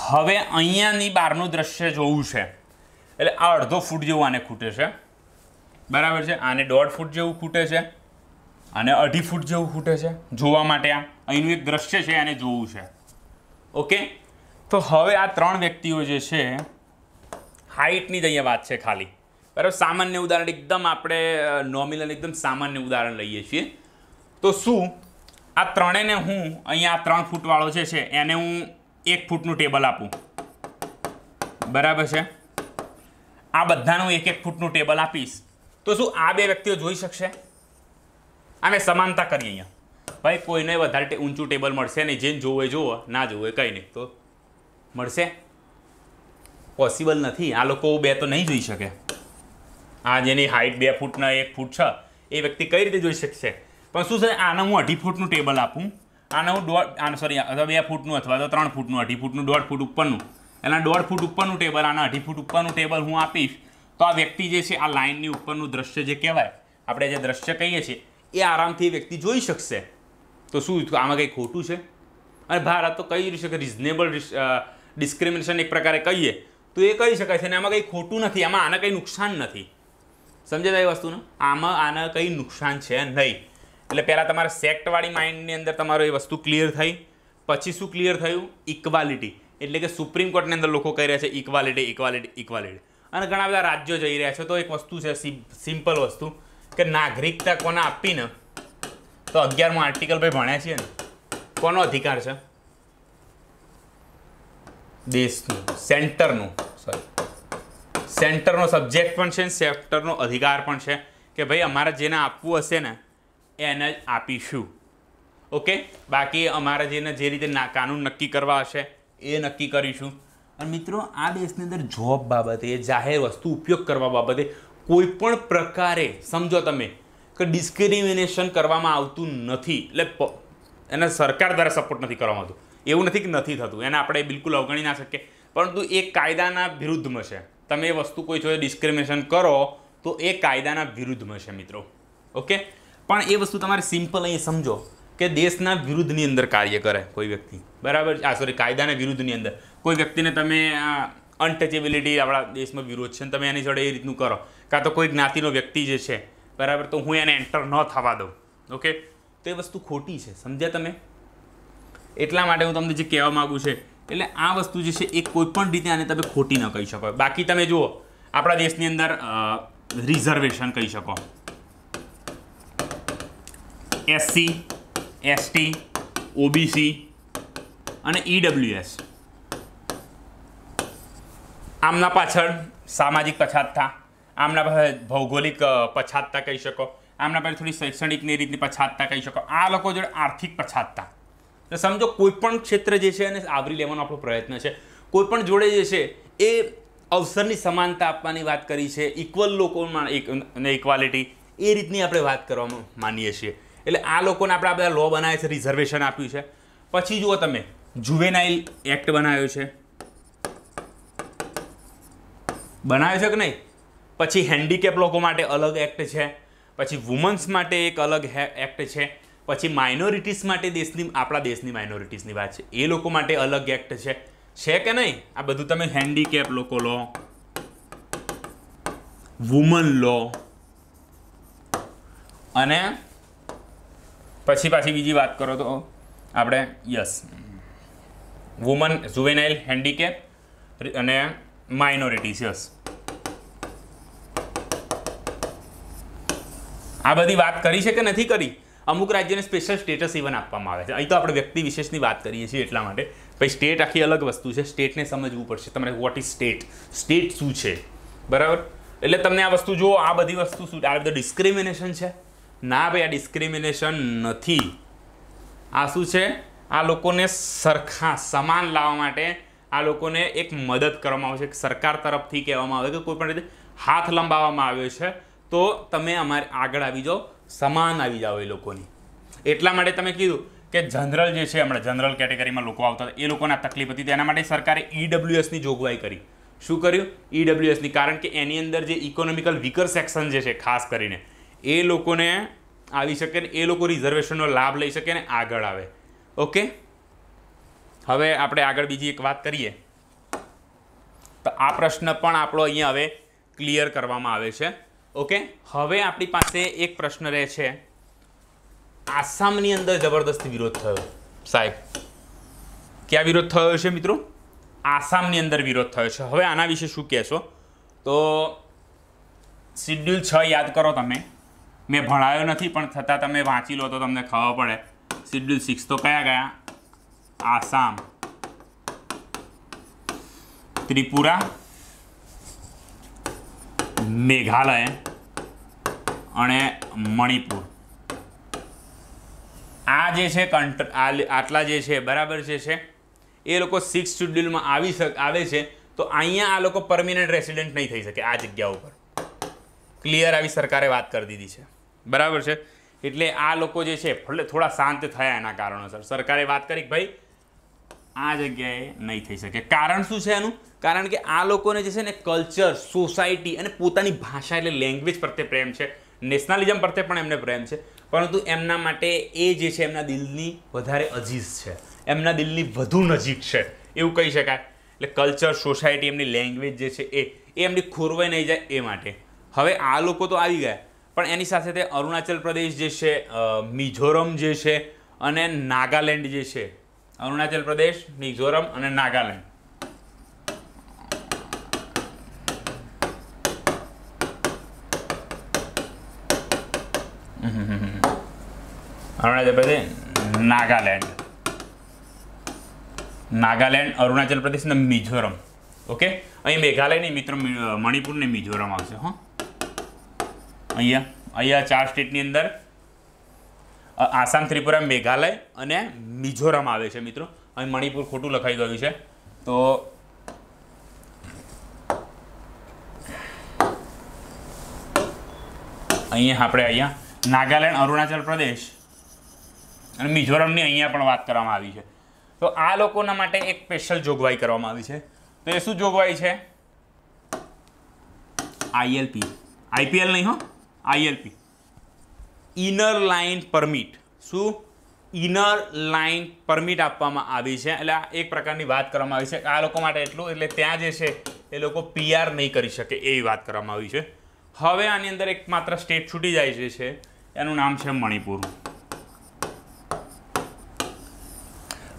હવે અહીંયાની બહારનું દ્રશ્ય જોવું છે એટલે આ અડધો ફૂટ જેવું આને ખૂટે છે બરાબર છે આને દોઢ ફૂટ જેવું ખૂટે છે આને અઢી ફૂટ જેવું ખૂટે છે જોવા માટે આ અહીંનું એક દ્રશ્ય છે આને જોવું છે ઓકે તો હવે આ ત્રણ વ્યક્તિઓ જે છે હાઈટની જ અહીંયા વાત છે ખાલી બરાબર સામાન્ય ઉદાહરણ એકદમ આપણે નોમિનલ એકદમ સામાન્ય ઉદાહરણ લઈએ છીએ તો શું આ ત્રણેને હું અહીંયા આ ત્રણ ફૂટવાળો જે છે એને હું એક ફૂટનું ટેબલ આપું બરાબર છે આ બધાનું એક એક ફૂટનું ટેબલ આપીશ તો શું આ બે વ્યક્તિઓ જોઈ શકશે આને સમાનતા કરીએ અહીંયા ભાઈ કોઈને વધારે ઊંચું ટેબલ મળશે નહીં જેને જોવે જોવો ના જોવે કંઈ નહીં તો મળશે પોસિબલ નથી આ લોકો બે તો નહીં જોઈ શકે આ જેની હાઇટ બે ફૂટના એક ફૂટ છે એ વ્યક્તિ કઈ રીતે જોઈ શકશે પણ શું છે આને હું અઢી ફૂટનું ટેબલ આપું આને હું દોઢ આને સોરી અથવા બે ફૂટનું અથવા તો ત્રણ ફૂટનું અઢી ફૂટનું દોઢ ફૂટ ઉપરનું એના દોઢ ફૂટ ઉપરનું ટેબલ આના અઢી ફૂટ ઉપરનું ટેબલ હું આપીશ તો આ વ્યક્તિ જે છે આ લાઇનની ઉપરનું દ્રશ્ય જે કહેવાય આપણે જે દ્રશ્ય કહીએ છીએ એ આરામથી વ્યક્તિ જોઈ શકશે તો શું આમાં કંઈ ખોટું છે અને ભારત તો કઈ શકે રિઝનેબલ ડિસ્ક્રિમિનેશન એક પ્રકારે કહીએ તો એ કહી શકાય છે અને આમાં કંઈ ખોટું નથી આમાં આને કંઈ નુકસાન નથી સમજાય એ વસ્તુનું આમાં આને કંઈ નુકસાન છે નહીં એટલે પહેલાં તમારે સેક્ટવાળી માઇન્ડની અંદર તમારો એ વસ્તુ ક્લિયર થઈ પછી શું ક્લિયર થયું ઇક્વાલિટી એટલે કે સુપ્રીમ કોર્ટની અંદર લોકો કહી રહ્યા છે ઇક્વાલિટી ઇક્વાલિટી ઇક્વાલિટી અને ઘણા બધા રાજ્યો જઈ રહ્યા છે તો એક વસ્તુ છે સિમ્પલ વસ્તુ કે નાગરિકતા કોને આપીને તો અગિયારમાં આર્ટિકલ ભાઈ ભણ્યા છીએ ને કોનો અધિકાર છે દેશનું સેન્ટરનું સેન્ટરનો સબ્જેક્ટ પણ છે સેન્ટરનો અધિકાર પણ છે કે ભાઈ અમારે જેને આપવું હશે ને એને જ આપીશું ઓકે બાકી અમારે જેને જે રીતે કાનૂન નક્કી કરવા હશે એ નક્કી કરીશું અને મિત્રો આ દેશની અંદર જોબ બાબતે જાહેર વસ્તુ ઉપયોગ કરવા બાબતે કોઈ પણ પ્રકારે સમજો તમે કે ડિસ્ક્રિમિનેશન કરવામાં આવતું નથી એટલે એને સરકાર દ્વારા સપોર્ટ નથી કરવામાં આવતું એવું નથી કે નથી થતું એને આપણે બિલકુલ અવગણી ના શકીએ પરંતુ એ કાયદાના વિરુદ્ધમાં છે તમે એ વસ્તુ કોઈ જોડે ડિસ્ક્રિમિનેશન કરો તો એ કાયદાના વિરુદ્ધમાં છે મિત્રો ઓકે પણ એ વસ્તુ તમારે સિમ્પલ અહીં સમજો કે દેશના વિરુદ્ધની અંદર કાર્ય કરે કોઈ વ્યક્તિ બરાબર આ સોરી કાયદાના વિરુદ્ધની અંદર કોઈ વ્યક્તિને તમે અનટચેબિલિટી આપણા દેશમાં વિરોધ છે તમે એની જોડે એ રીતનું કરો કાં તો કોઈ જ્ઞાતિનો વ્યક્તિ જે છે બરાબર તો હું એને એન્ટર ન થવા દઉં ઓકે તો એ વસ્તુ ખોટી છે સમજ્યા તમે એટલા માટે હું તમને જે કહેવા માગું છે એટલે આ વસ્તુ જે છે એ કોઈપણ રીતે આને તમે ખોટી ન કહી શકો બાકી તમે જુઓ આપણા દેશની અંદર રિઝર્વેશન કહી શકો એસસી એસટી ઓબીસી અને ઈડબ્લ્યુએસ e આમના પાછળ સામાજિક પછાતતા આમના પાસે ભૌગોલિક પછાતતા કહી શકો આમના પાસે થોડી શૈક્ષણિકની રીતની પછાતતા કહી શકો આ લોકો જોડે આર્થિક પછાતતા સમજો કોઈ પણ ક્ષેત્ર જે છે એને આવરી લેવાનો આપણો પ્રયત્ન છે કોઈપણ જોડે જે છે એ અવસરની સમાનતા આપવાની વાત કરી છે ઇક્વલ લોકોમાં ઇક્વાલિટી એ રીતની આપણે વાત કરવામાં માનીએ છીએ એટલે આ લોકોને આપણે બધા લો બનાવ્યા છે રિઝર્વેશન આપ્યું છે પછી જુઓ તમે જુવેનાઇલ એક્ટ બનાવ્યો છે બનાવ્યો છે કે નહીં પછી હેન્ડીકેપ લોકો માટે અલગ એક્ટ છે પછી વુમન્સ માટે એક અલગ એક્ટ છે પછી માઇનોરિટીઝ માટે દેશની આપણા દેશની માઇનોરિટીઝની વાત છે એ લોકો માટે અલગ એક્ટ છે છે કે નહીં આ બધું તમે હેન્ડીકેપ લોકો લો વુમન લો અને પછી પાછી બીજી વાત કરો તો આપણે યસ વુમન જુવેનાઇલ હેન્ડીકેપ અને માઇનોરિટીઝ યસ આ બધી વાત કરી છે કે નથી કરી અમુક રાજ્યને સ્પેશિયલ સ્ટેટસ ઇવન આપવામાં આવે છે અહીં તો આપણે વ્યક્તિ વિશેષની વાત કરીએ છીએ એટલા માટે ભાઈ સ્ટેટ આખી અલગ વસ્તુ છે સ્ટેટને સમજવું પડશે તમારે વોટ ઇઝ સ્ટેટ સ્ટેટ શું છે બરાબર એટલે તમને આ વસ્તુ જુઓ આ બધી વસ્તુ શું આ બધું ડિસ્ક્રિમિનેશન છે ના ભાઈ આ ડિસ્ક્રિમિનેશન નથી આ શું છે આ લોકોને સરખા સમાન લાવવા માટે આ લોકોને એક મદદ કરવામાં આવે છે સરકાર તરફથી કહેવામાં આવે કે કોઈ પણ રીતે હાથ લંબાવવામાં આવ્યો છે તો તમે અમારે આગળ આવી જાઓ સમાન આવી જાઓ એ લોકોની એટલા માટે તમે કીધું કે જનરલ જે છે હમણાં જનરલ કેટેગરીમાં લોકો આવતા હતા એ લોકોના તકલીફ હતી તેના માટે સરકારે ઈડબ્લ્યુએસની જોગવાઈ કરી શું કર્યું ઈડબ્લ્યુએસની કારણ કે એની અંદર જે ઇકોનોમિકલ વીકર સેક્શન જે છે ખાસ કરીને એ લોકોને આવી શકે ને એ લોકો રિઝર્વેશનનો લાભ લઈ શકે ને આગળ આવે ઓકે હવે આપણે આગળ બીજી એક વાત કરીએ તો આ પ્રશ્ન પણ આપણો અહીંયા હવે ક્લિયર કરવામાં આવે છે ઓકે હવે આપણી પાસે એક પ્રશ્ન રહે છે આસામની અંદર જબરદસ્ત વિરોધ થયો સાહેબ ક્યાં વિરોધ થયો છે મિત્રો આસામની અંદર વિરોધ થયો છે હવે આના વિશે શું કહેશો તો શિડ્યુલ છ યાદ કરો તમે મેં ભણાયો નથી પણ છતાં તમે વાંચી લો તો તમને ખબર પડે શિડ્યુલ સિક્સ તો કયા ગયા આસામ ત્રિપુરા મેઘાલય અને મણિપુર આ જે છે કન્ટ આટલા જે છે બરાબર જે છે એ લોકો સિક્સ શેડ્યુલમાં આવી આવે છે તો અહીંયા આ લોકો પરમિનન્ટ રેસિડેન્ટ નહીં થઈ શકે આ જગ્યા ઉપર ક્લિયર આવી સરકારે વાત કરી દીધી છે બરાબર છે એટલે આ લોકો જે છે થોડા શાંત થયા એના કારણોસર સરકારે વાત કરી ભાઈ આ જગ્યાએ નહીં થઈ શકે કારણ શું છે એનું કારણ કે આ લોકોને જે છે ને કલ્ચર સોસાયટી અને પોતાની ભાષા એટલે લેંગ્વેજ પ્રત્યે પ્રેમ છે નેશનાલિઝમ પ્રત્યે પણ એમને પ્રેમ છે પરંતુ એમના માટે એ જે છે એમના દિલની વધારે અજીઝ છે એમના દિલની વધુ નજીક છે એવું કહી શકાય એટલે કલ્ચર સોસાયટી એમની લેંગ્વેજ જે છે એ એ એમની ખોરવાઈ નહીં જાય એ માટે હવે આ લોકો તો આવી ગયા પણ એની સાથે તે અરુણાચલ પ્રદેશ જે છે મિઝોરમ જે છે અને નાગાલેન્ડ જે છે અરુણાચલ પ્રદેશ મિઝોરમ અને નાગાલેન્ડ અરુણાચલ પ્રદેશ નાગાલેન્ડ નાગાલેન્ડ અરુણાચલ પ્રદેશ ને મિઝોરમ ઓકે અહીં મેઘાલય નહીં મિત્ર મણિપુર ને મિઝોરમ આવશે હો અહીંયા અહીંયા ચાર સ્ટેટની અંદર આસામ ત્રિપુરા મેઘાલય અને મિઝોરમ આવે છે મિત્રો અહીં મણિપુર ખોટું લખાઈ ગયું છે તો અહીંયા આપણે અહીંયા નાગાલેન્ડ અરુણાચલ પ્રદેશ અને મિઝોરમની અહીંયા પણ વાત કરવામાં આવી છે તો આ લોકોના માટે એક સ્પેશિયલ જોગવાઈ કરવામાં આવી છે તો એ શું જોગવાઈ છે આઈએલપી આઈપીએલ નહીં હો આઈએલપી ઇનર લાઇન પરમિટ શું ઇનર લાઇન પરમિટ આપવામાં આવી છે એટલે આ એક પ્રકારની વાત કરવામાં આવી છે આ લોકો માટે એટલું એટલે ત્યાં જે છે એ લોકો પીઆર નહીં કરી શકે એવી વાત કરવામાં આવી છે હવે આની અંદર એક માત્ર સ્ટેટ છૂટી જાય જે છે એનું નામ છે મણિપુર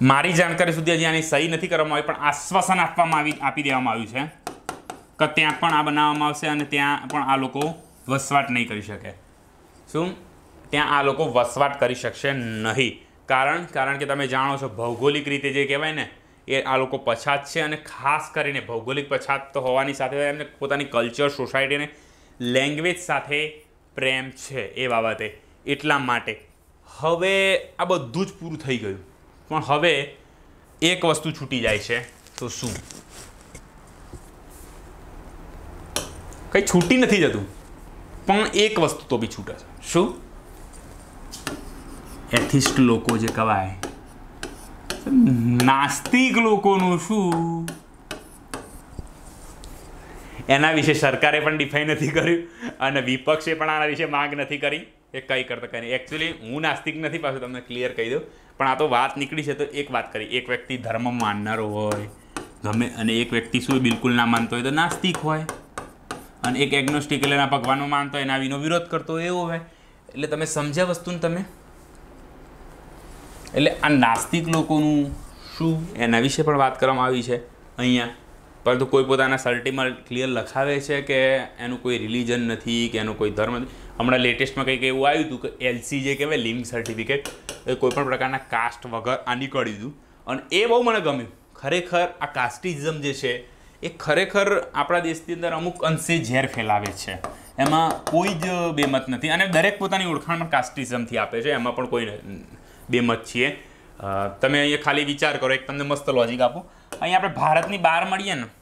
મારી જાણકારી સુધી હજી આની સહી નથી કરવામાં આવી પણ આશ્વાસન આપવામાં આવી આપી દેવામાં આવ્યું છે કે ત્યાં પણ આ બનાવવામાં આવશે અને ત્યાં પણ આ લોકો વસવાટ નહીં કરી શકે શું ત્યાં આ લોકો વસવાટ કરી શકશે નહીં કારણ કારણ કે તમે જાણો છો ભૌગોલિક રીતે જે કહેવાય ને એ આ લોકો પછાત છે અને ખાસ કરીને ભૌગોલિક પછાત તો હોવાની સાથે એમને પોતાની કલ્ચર સોસાયટીને લેંગ્વેજ સાથે પ્રેમ છે એ બાબતે એટલા માટે હવે આ બધું જ પૂરું થઈ ગયું પણ હવે એક વસ્તુ છૂટી જાય છે તો શું કંઈ છૂટી નથી જતું પણ એક વસ્તુ તો બી છૂટે છે શું એથિસ્ટ લોકો જે કહેવાય નાસ્તિક લોકોનું શું એના વિશે સરકારે પણ ડિફાઈન નથી કર્યું અને વિપક્ષે પણ આના વિશે માંગ નથી કરી એ કંઈ કરતા કંઈ એકચ્યુઅલી હું નાસ્તિક નથી પાછું તમને ક્લિયર કહી દઉં પણ આ તો વાત નીકળી છે તો એક વાત કરી એક વ્યક્તિ ધર્મ માનનારો હોય ગમે અને એક વ્યક્તિ શું બિલકુલ ના માનતો હોય તો નાસ્તિક હોય અને એક એગ્નોસ્ટિક એટલે એના ભગવાનો માનતો હોય એના વિનો વિરોધ કરતો હોય એવો હોય એટલે તમે સમજ્યા વસ્તુને તમે એટલે આ નાસ્તિક લોકોનું શું એના વિશે પણ વાત કરવામાં આવી છે અહીંયા પરંતુ કોઈ પોતાના સર્ટિમાં ક્લિયર લખાવે છે કે એનું કોઈ રિલીજન નથી કે એનો કોઈ ધર્મ નથી હમણાં લેટેસ્ટમાં કંઈક એવું આવ્યું હતું કે એલસી જે કહેવાય લિવિંગ સર્ટિફિકેટ એ કોઈપણ પ્રકારના કાસ્ટ વગર આ નીકળ્યું હતું અને એ બહુ મને ગમ્યું ખરેખર આ કાસ્ટિઝમ જે છે એ ખરેખર આપણા દેશની અંદર અમુક અંશે ઝેર ફેલાવે છે એમાં કોઈ જ બેમત નથી અને દરેક પોતાની ઓળખાણ પણ કાસ્ટિઝમથી આપે છે એમાં પણ કોઈ બેમત છીએ તમે અહીંયા ખાલી વિચાર કરો એક તમને મસ્ત લોજિક આપો અહીંયા આપણે ભારતની બહાર મળીએ ને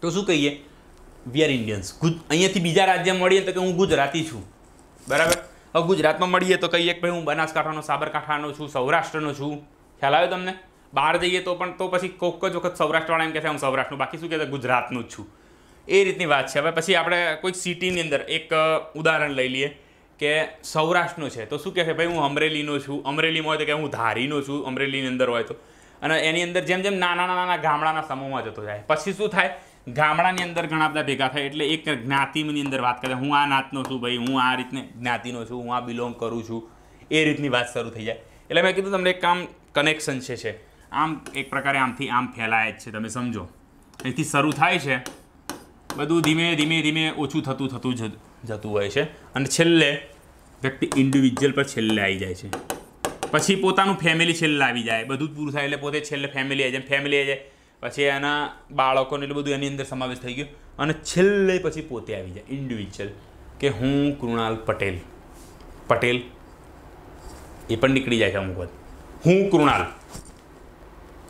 તો શું કહીએ વી આર ઇન્ડિયન્સ ગુજ અહીંયાથી બીજા રાજ્ય મળીએ તો કે હું ગુજરાતી છું બરાબર હવે ગુજરાતમાં મળીએ તો કહીએ કે ભાઈ હું બનાસકાંઠાનો સાબરકાંઠાનો છું સૌરાષ્ટ્રનો છું ખ્યાલ આવ્યો તમને બહાર જઈએ તો પણ તો પછી કોક જ વખત સૌરાષ્ટ્રવાળા એમ કહે છે હું સૌરાષ્ટ્રનું બાકી શું કહેતા ગુજરાતનું જ છું એ રીતની વાત છે હવે પછી આપણે કોઈક સિટીની અંદર એક ઉદાહરણ લઈ લઈએ કે સૌરાષ્ટ્રનું છે તો શું કહે છે ભાઈ હું અમરેલીનો છું અમરેલીમાં હોય તો કે હું ધારીનો છું અમરેલીની અંદર હોય તો અને એની અંદર જેમ જેમ નાના નાના ગામડાના સમૂહમાં જતો જાય પછી શું થાય ગામડાની અંદર ઘણા બધા ભેગા થાય એટલે એક જ્ઞાતિની અંદર વાત કરે હું આ નાતનો છું ભાઈ હું આ રીતને જ્ઞાતિનો છું હું આ બિલોંગ કરું છું એ રીતની વાત શરૂ થઈ જાય એટલે મેં કીધું તમને એક કામ કનેક્શન છે છે આમ એક પ્રકારે આમથી આમ ફેલાય જ છે તમે સમજો અહીંથી શરૂ થાય છે બધું ધીમે ધીમે ધીમે ઓછું થતું થતું જતું હોય છે અને છેલ્લે વ્યક્તિ ઇન્ડિવિજ્યુઅલ પર છેલ્લે આવી જાય છે પછી પોતાનું ફેમિલી છેલ્લે આવી જાય બધું પૂરું થાય એટલે પોતે છેલ્લે ફેમિલી આવી જાય ફેમિલી આવી જાય પછી એના બાળકોને એટલું બધું એની અંદર સમાવેશ થઈ ગયો અને છેલ્લે પછી પોતે આવી જાય ઇન્ડિવિજ્યુઅલ કે હું કૃણાલ પટેલ પટેલ એ પણ નીકળી જાય છે અમુક વખત હું કૃણાલ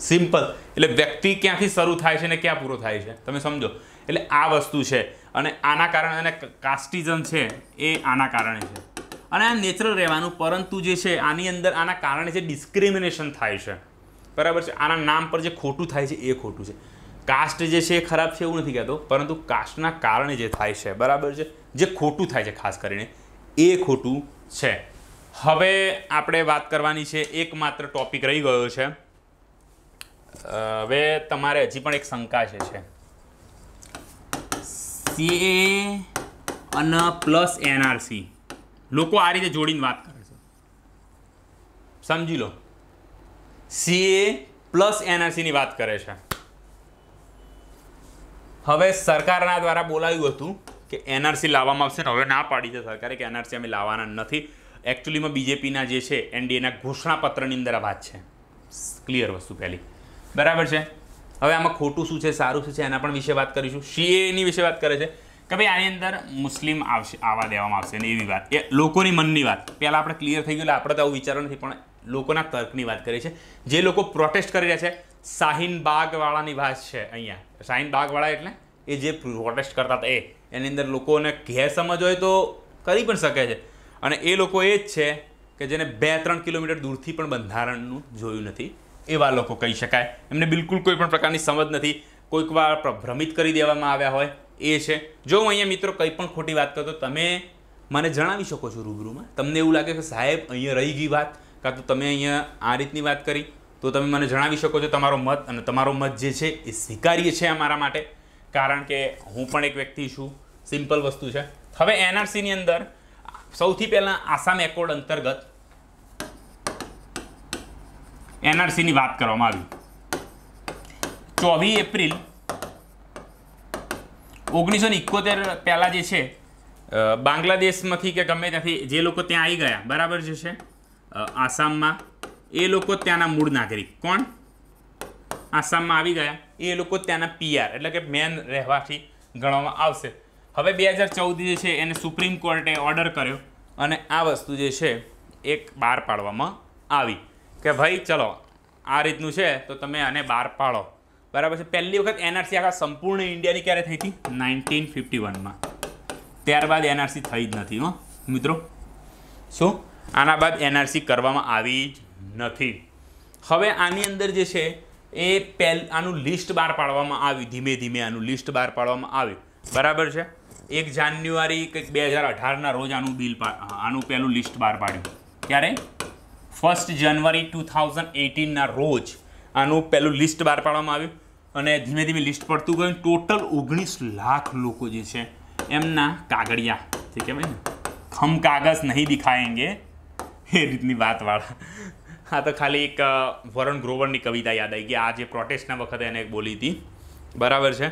સિમ્પલ એટલે વ્યક્તિ ક્યાંથી શરૂ થાય છે ને ક્યાં પૂરો થાય છે તમે સમજો એટલે આ વસ્તુ છે અને આના કારણે અને કાસ્ટિઝમ છે એ આના કારણે છે અને આ નેચરલ રહેવાનું પરંતુ જે છે આની અંદર આના કારણે જે ડિસ્ક્રિમિનેશન થાય છે બરાબર છે આના નામ પર જે ખોટું થાય છે એ ખોટું છે કાસ્ટ જે છે એ ખરાબ છે એવું નથી કહેતો પરંતુ કાસ્ટના કારણે જે થાય છે બરાબર છે જે ખોટું થાય છે ખાસ કરીને એ ખોટું છે હવે આપણે વાત કરવાની છે એકમાત્ર ટોપિક રહી ગયો છે હવે તમારે હજી પણ એક શંકા છે સીએ અને પ્લસ એનઆરસી લોકો આ રીતે જોડીને વાત કરે છે સમજી લો સીએ પ્લસ એનઆરસીની વાત કરે છે હવે સરકારના દ્વારા બોલાવ્યું હતું કે એનઆરસી લાવવામાં આવશે ને હવે ના પાડી છે સરકારે કે એનઆરસી અમે લાવવાના નથી એકચ્યુઅલીમાં બીજેપીના જે છે એનડીએના ઘોષણાપત્રની અંદર આ વાત છે ક્લિયર વસ્તુ પહેલી બરાબર છે હવે આમાં ખોટું શું છે સારું શું છે એના પણ વિશે વાત કરીશું સીએની વિશે વાત કરે છે કે ભાઈ આની અંદર મુસ્લિમ આવશે આવા દેવામાં આવશે ને એવી વાત એ લોકોની મનની વાત પહેલાં આપણે ક્લિયર થઈ ગયું એટલે આપણે તો આવું વિચારવા નથી પણ લોકોના તર્કની વાત કરી છે જે લોકો પ્રોટેસ્ટ કરી રહ્યા છે શાહીન બાગવાળાની વાત છે અહીંયા શાહીન બાગવાળા એટલે એ જે પ્રોટેસ્ટ કરતા હતા એ એની અંદર લોકોને ગેરસમજ હોય તો કરી પણ શકે છે અને એ લોકો એ જ છે કે જેને બે ત્રણ કિલોમીટર દૂરથી પણ બંધારણનું જોયું નથી એવા લોકો કહી શકાય એમને બિલકુલ કોઈ પણ પ્રકારની સમજ નથી કોઈક વાર ભ્રમિત કરી દેવામાં આવ્યા હોય એ છે જો હું અહીંયા મિત્રો કંઈ પણ ખોટી વાત કરતો તમે મને જણાવી શકો છો રૂબરૂમાં તમને એવું લાગે કે સાહેબ અહીંયા રહી ગઈ વાત કાં તો તમે અહીંયા આ રીતની વાત કરી તો તમે મને જણાવી શકો છો તમારો મત અને તમારો મત જે છે એ સ્વીકાર્ય છે અમારા માટે કારણ કે હું પણ એક વ્યક્તિ છું સિમ્પલ વસ્તુ છે હવે એનઆરસીની અંદર સૌથી પહેલાં આસામ એકોર્ડ અંતર્ગત એનઆરસીની વાત કરવામાં આવી ચોવીસ એપ્રિલ ઓગણીસો ને ઇકોતેર પહેલાં જે છે બાંગ્લાદેશમાંથી કે ગમે ત્યાંથી જે લોકો ત્યાં આવી ગયા બરાબર જે છે આસામમાં એ લોકો ત્યાંના મૂળ નાગરિક કોણ આસામમાં આવી ગયા એ લોકો ત્યાંના પીઆર એટલે કે મેન રહેવાથી ગણવામાં આવશે હવે બે હજાર ચૌદ જે છે એને સુપ્રીમ કોર્ટે ઓર્ડર કર્યો અને આ વસ્તુ જે છે એક બહાર પાડવામાં આવી કે ભાઈ ચલો આ રીતનું છે તો તમે આને બહાર પાડો બરાબર છે પહેલી વખત એનઆરસી આખા સંપૂર્ણ ઇન્ડિયાની ક્યારે થઈ હતી નાઇન્ટીન ફિફ્ટી વનમાં ત્યારબાદ એનઆરસી થઈ જ નથી હો મિત્રો શું આના બાદ એનઆરસી કરવામાં આવી જ નથી હવે આની અંદર જે છે એ પહેલ આનું લિસ્ટ બહાર પાડવામાં આવ્યું ધીમે ધીમે આનું લિસ્ટ બહાર પાડવામાં આવ્યું બરાબર છે એક જાન્યુઆરી કંઈક બે હજાર અઢારના રોજ આનું બિલ આનું પહેલું લિસ્ટ બહાર પાડ્યું ત્યારે ફર્સ્ટ જાન્યુઆરી ટુ થાઉઝન્ડ એટીનના રોજ આનું પહેલું લિસ્ટ બહાર પાડવામાં આવ્યું અને ધીમે ધીમે લિસ્ટ પડતું ગયું ટોટલ ઓગણીસ લાખ લોકો જે છે એમના કાગળિયા ઠીક છે ભાઈ હમ કાગઝ નહીં દિખાએંગે એ રીતની વાતવાળા હા તો ખાલી એક વોરન ગ્રોવરની કવિતા યાદ આવી ગઈ આ જે પ્રોટેસ્ટના વખતે એને બોલી હતી બરાબર છે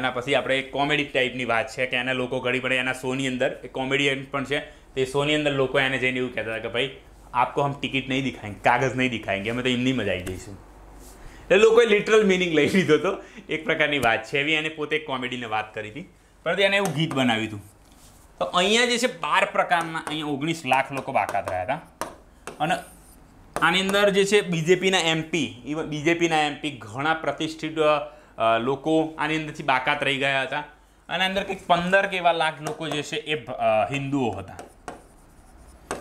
એના પછી આપણે એક કોમેડી ટાઈપની વાત છે કે એને લોકો ઘડી પડે એના શોની અંદર એક કોમેડિયન પણ છે તે શોની અંદર લોકો એને જઈને એવું કહેતા હતા કે ભાઈ આપકો હમ ટિકિટ નહીં દિખાએંગે કાગજ નહીં દિખાએંગે અમે તો એમની મજા આવી જઈશું એટલે લોકોએ લિટરલ મિનિંગ લઈ લીધો હતો એક પ્રકારની વાત છે એવી એને પોતે એક કોમેડીને વાત કરી હતી પરંતુ એને એવું ગીત બનાવ્યું હતું તો અહીંયા જે છે બાર પ્રકારના અહીંયા ઓગણીસ લાખ લોકો બાકાત રહ્યા હતા અને આની અંદર જે છે બીજેપીના એમપી ઇવન બીજેપીના એમપી ઘણા પ્રતિષ્ઠિત લોકો આની અંદરથી બાકાત રહી ગયા હતા અને અંદર કંઈક પંદર કે એવા લાખ લોકો જે છે એ હિન્દુઓ હતા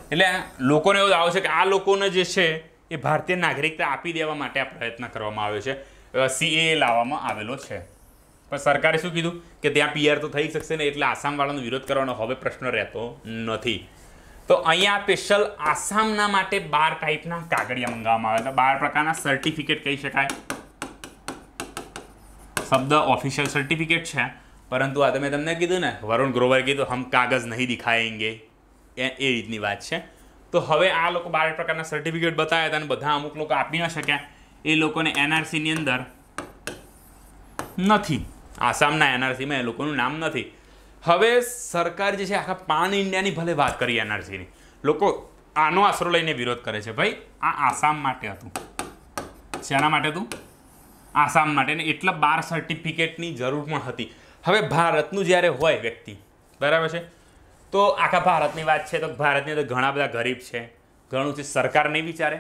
એટલે લોકોને એવું આવે છે કે આ લોકોને જે છે એ ભારતીય નાગરિકતા આપી દેવા માટે આ પ્રયત્ન કરવામાં આવ્યો છે સીએ લાવવામાં આવેલો છે પણ સરકારે શું કીધું કે ત્યાં પીઆર તો થઈ શકશે ને એટલે આસામવાળાનો વિરોધ કરવાનો હવે પ્રશ્ન રહેતો નથી તો અહીંયા સ્પેશિયલ આસામના માટે બાર ટાઈપના કાગળિયા મંગાવવામાં આવે તો બાર પ્રકારના સર્ટિફિકેટ કહી શકાય શબ્દ ઓફિશિયલ સર્ટિફિકેટ છે પરંતુ આ તમે તમને કીધું ને વરુણ ગ્રોવર કીધું હમ કાગજ નહીં દિખાએંગે એ રીતની વાત છે તો હવે આ લોકો બાર પ્રકારના સર્ટિફિકેટ બતાવ્યા હતા અને બધા અમુક લોકો આપી ન શક્યા એ લોકોને એનઆરસીની અંદર નથી આસામના એનઆરસીમાં એ લોકોનું નામ નથી હવે સરકાર જે છે આખા પાન ઇન્ડિયાની ભલે વાત કરી એનર્જીની લોકો આનો આશરો લઈને વિરોધ કરે છે ભાઈ આ આસામ માટે હતું શેના માટે હતું આસામ માટે ને એટલા બાર સર્ટિફિકેટની જરૂર પણ હતી હવે ભારતનું જ્યારે હોય વ્યક્તિ બરાબર છે તો આખા ભારતની વાત છે તો ભારતની અંદર ઘણા બધા ગરીબ છે ઘણું છે સરકાર નહીં વિચારે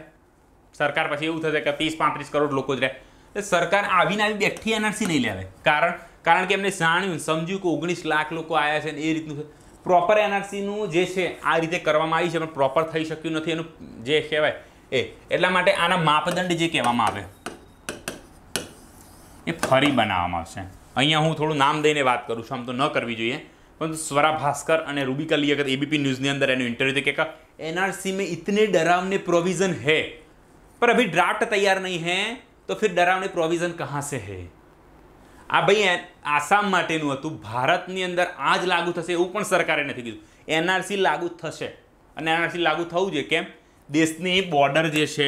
સરકાર પછી એવું થશે કે ત્રીસ પાંત્રીસ કરોડ લોકો જ રહે સરકાર આવીને આવી બેઠી એનર્સી નહીં લેવે કારણ કારણ કે એમને જાણ્યું સમજ્યું કે ઓગણીસ લાખ લોકો આવ્યા છે ને એ રીતનું પ્રોપર એનઆરસીનું જે છે આ રીતે કરવામાં આવી છે પણ પ્રોપર થઈ શક્યું નથી એનું જે કહેવાય એ એટલા માટે આના માપદંડ જે કહેવામાં આવે એ ફરી બનાવવામાં આવશે અહીંયા હું થોડું નામ દઈને વાત કરું છું આમ તો ન કરવી જોઈએ પરંતુ સ્વરા ભાસ્કર અને રૂબિકા લિયકત એબીપી ન્યૂઝની અંદર એનું ઇન્ટરવ્યૂ કે એનઆરસી મેં ઇતને ડરાવને પ્રોવિઝન હૈ પર અભી ડ્રાફ્ટ તૈયાર નહીં હૈ તો ફિર ડરાવને પ્રોવિઝન કહાં સે હૈ આ ભાઈ આસામ માટેનું હતું ભારતની અંદર આ જ લાગુ થશે એવું પણ સરકારે નથી કીધું એનઆરસી લાગુ થશે અને એનઆરસી લાગુ થવું જોઈએ કેમ દેશની બોર્ડર જે છે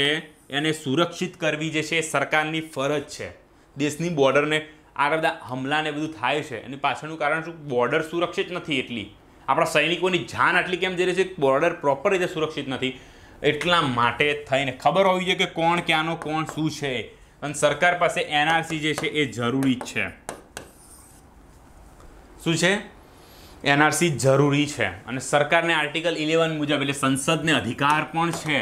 એને સુરક્ષિત કરવી જે છે એ સરકારની ફરજ છે દેશની બોર્ડરને આ બધા હમલાને બધું થાય છે અને પાછળનું કારણ શું બોર્ડર સુરક્ષિત નથી એટલી આપણા સૈનિકોની જાન આટલી કેમ જઈ રહી છે બોર્ડર પ્રોપર રીતે સુરક્ષિત નથી એટલા માટે થઈને ખબર હોવી જોઈએ કે કોણ ક્યાંનો કોણ શું છે અને સરકાર પાસે એનઆરસી જે છે એ જરૂરી જ છે શું છે એનઆરસી જરૂરી છે અને સરકારને આર્ટિકલ ઇલેવન મુજબ એટલે સંસદને અધિકાર પણ છે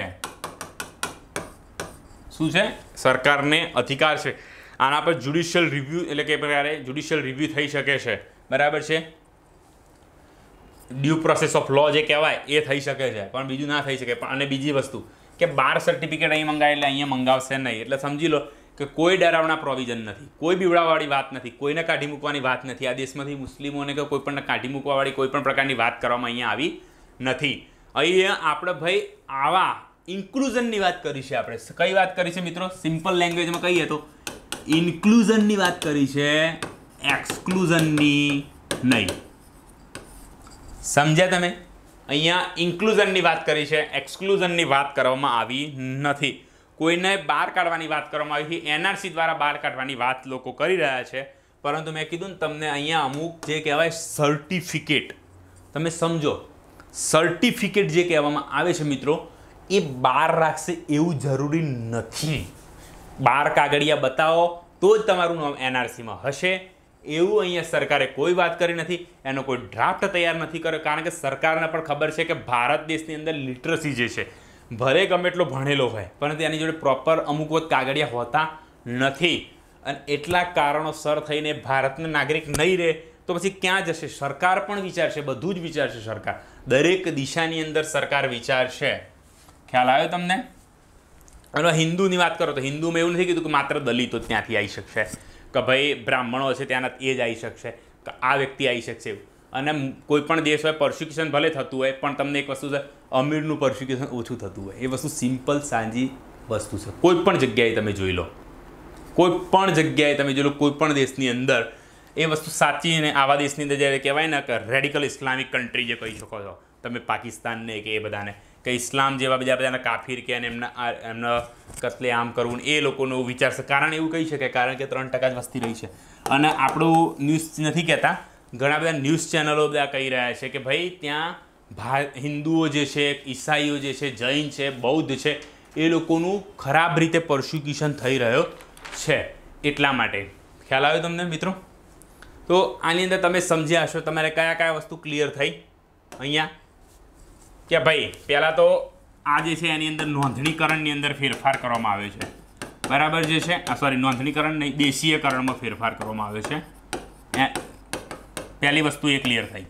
શું છે સરકારને અધિકાર છે આના પર જ્યુડિશિયલ રિવ્યૂ એટલે કે પ્રકારે જ્યુડિશિયલ રિવ્યૂ થઈ શકે છે બરાબર છે ડ્યુ પ્રોસેસ ઓફ લો જે કહેવાય એ થઈ શકે છે પણ બીજું ના થઈ શકે પણ અને બીજી વસ્તુ કે બાર સર્ટિફિકેટ અહીં મંગાવે એટલે અહીંયા મંગાવશે નહીં એટલે સમજી લો કે કોઈ ડરાવણા પ્રોવિઝન નથી કોઈ બીવડાવાળી વાત નથી કોઈને કાઢી મૂકવાની વાત નથી આ દેશમાંથી મુસ્લિમોને કે કોઈ પણ કાઢી મૂકવાવાળી કોઈ પણ પ્રકારની વાત કરવામાં અહીંયા આવી નથી અહીંયા આપણે ભાઈ આવા ઇન્ક્લુઝનની વાત કરી છે આપણે કઈ વાત કરી છે મિત્રો સિમ્પલ લેંગ્વેજમાં કહીએ તો ઇન્ક્લુઝનની વાત કરી છે એક્સક્લુઝનની નહીં સમજ્યા તમે અહીંયા ઇન્ક્લુઝનની વાત કરી છે એક્સક્લુઝનની વાત કરવામાં આવી નથી કોઈને બહાર કાઢવાની વાત કરવામાં આવી હતી એનઆરસી દ્વારા બહાર કાઢવાની વાત લોકો કરી રહ્યા છે પરંતુ મેં કીધું ને તમને અહીંયા અમુક જે કહેવાય સર્ટિફિકેટ તમે સમજો સર્ટિફિકેટ જે કહેવામાં આવે છે મિત્રો એ બહાર રાખશે એવું જરૂરી નથી બાર કાગળિયા બતાવો તો જ તમારું નામ એનઆરસીમાં હશે એવું અહીંયા સરકારે કોઈ વાત કરી નથી એનો કોઈ ડ્રાફ્ટ તૈયાર નથી કર્યો કારણ કે સરકારને પણ ખબર છે કે ભારત દેશની અંદર લિટરસી જે છે ભલે ગમે એટલો ભણેલો હોય પરંતુ એની જોડે પ્રોપર અમુક વખત કાગળિયા હોતા નથી અને એટલા કારણોસર થઈને ભારતના નાગરિક નહીં રહે તો પછી ક્યાં જશે સરકાર પણ વિચારશે બધું જ વિચારશે સરકાર દરેક દિશાની અંદર સરકાર વિચારશે ખ્યાલ આવ્યો તમને અને હિન્દુની વાત કરો તો હિન્દુમાં એવું નથી કીધું કે માત્ર દલિતો ત્યાંથી આવી શકશે કે ભાઈ બ્રાહ્મણો છે ત્યાંના એ જ આવી શકશે કે આ વ્યક્તિ આવી શકશે એવું અને કોઈપણ પણ દેશ હોય પર્સ્યુક્યુશન ભલે થતું હોય પણ તમને એક વસ્તુ છે અમીરનું પર્સ્યુક્યુશન ઓછું થતું હોય એ વસ્તુ સિમ્પલ સાંજી વસ્તુ છે કોઈ પણ જગ્યાએ તમે જોઈ લો કોઈ પણ જગ્યાએ તમે જોઈ લો કોઈપણ દેશની અંદર એ વસ્તુ સાચી અને આવા દેશની અંદર જ્યારે કહેવાય ને કે રેડિકલ ઇસ્લામિક કન્ટ્રી જે કહી શકો છો તમે પાકિસ્તાનને કે એ બધાને કે ઇસ્લામ જેવા બીજા બધાને કાફીર કે અને એમના એમના કતલે આમ કરવું એ લોકોનો વિચારશે કારણ એવું કહી શકે કારણ કે ત્રણ ટકા જ વસ્તી રહી છે અને આપણું ન્યૂઝ નથી કહેતા ઘણા બધા ન્યૂઝ ચેનલો બધા કહી રહ્યા છે કે ભાઈ ત્યાં ભા હિન્દુઓ જે છે ઈસાઈઓ જે છે જૈન છે બૌદ્ધ છે એ લોકોનું ખરાબ રીતે પર્સ્યુક્યુશન થઈ રહ્યો છે એટલા માટે ખ્યાલ આવ્યો તમને મિત્રો તો આની અંદર તમે સમજ્યા હશો તમારે કયા કયા વસ્તુ ક્લિયર થઈ અહીંયા કે ભાઈ પહેલાં તો આ જે છે એની અંદર નોંધણીકરણની અંદર ફેરફાર કરવામાં આવ્યો છે બરાબર જે છે આ સોરી નોંધણીકરણ નહીં દેશીયકરણમાં ફેરફાર કરવામાં આવ્યો છે પહેલી વસ્તુ એ ક્લિયર થઈ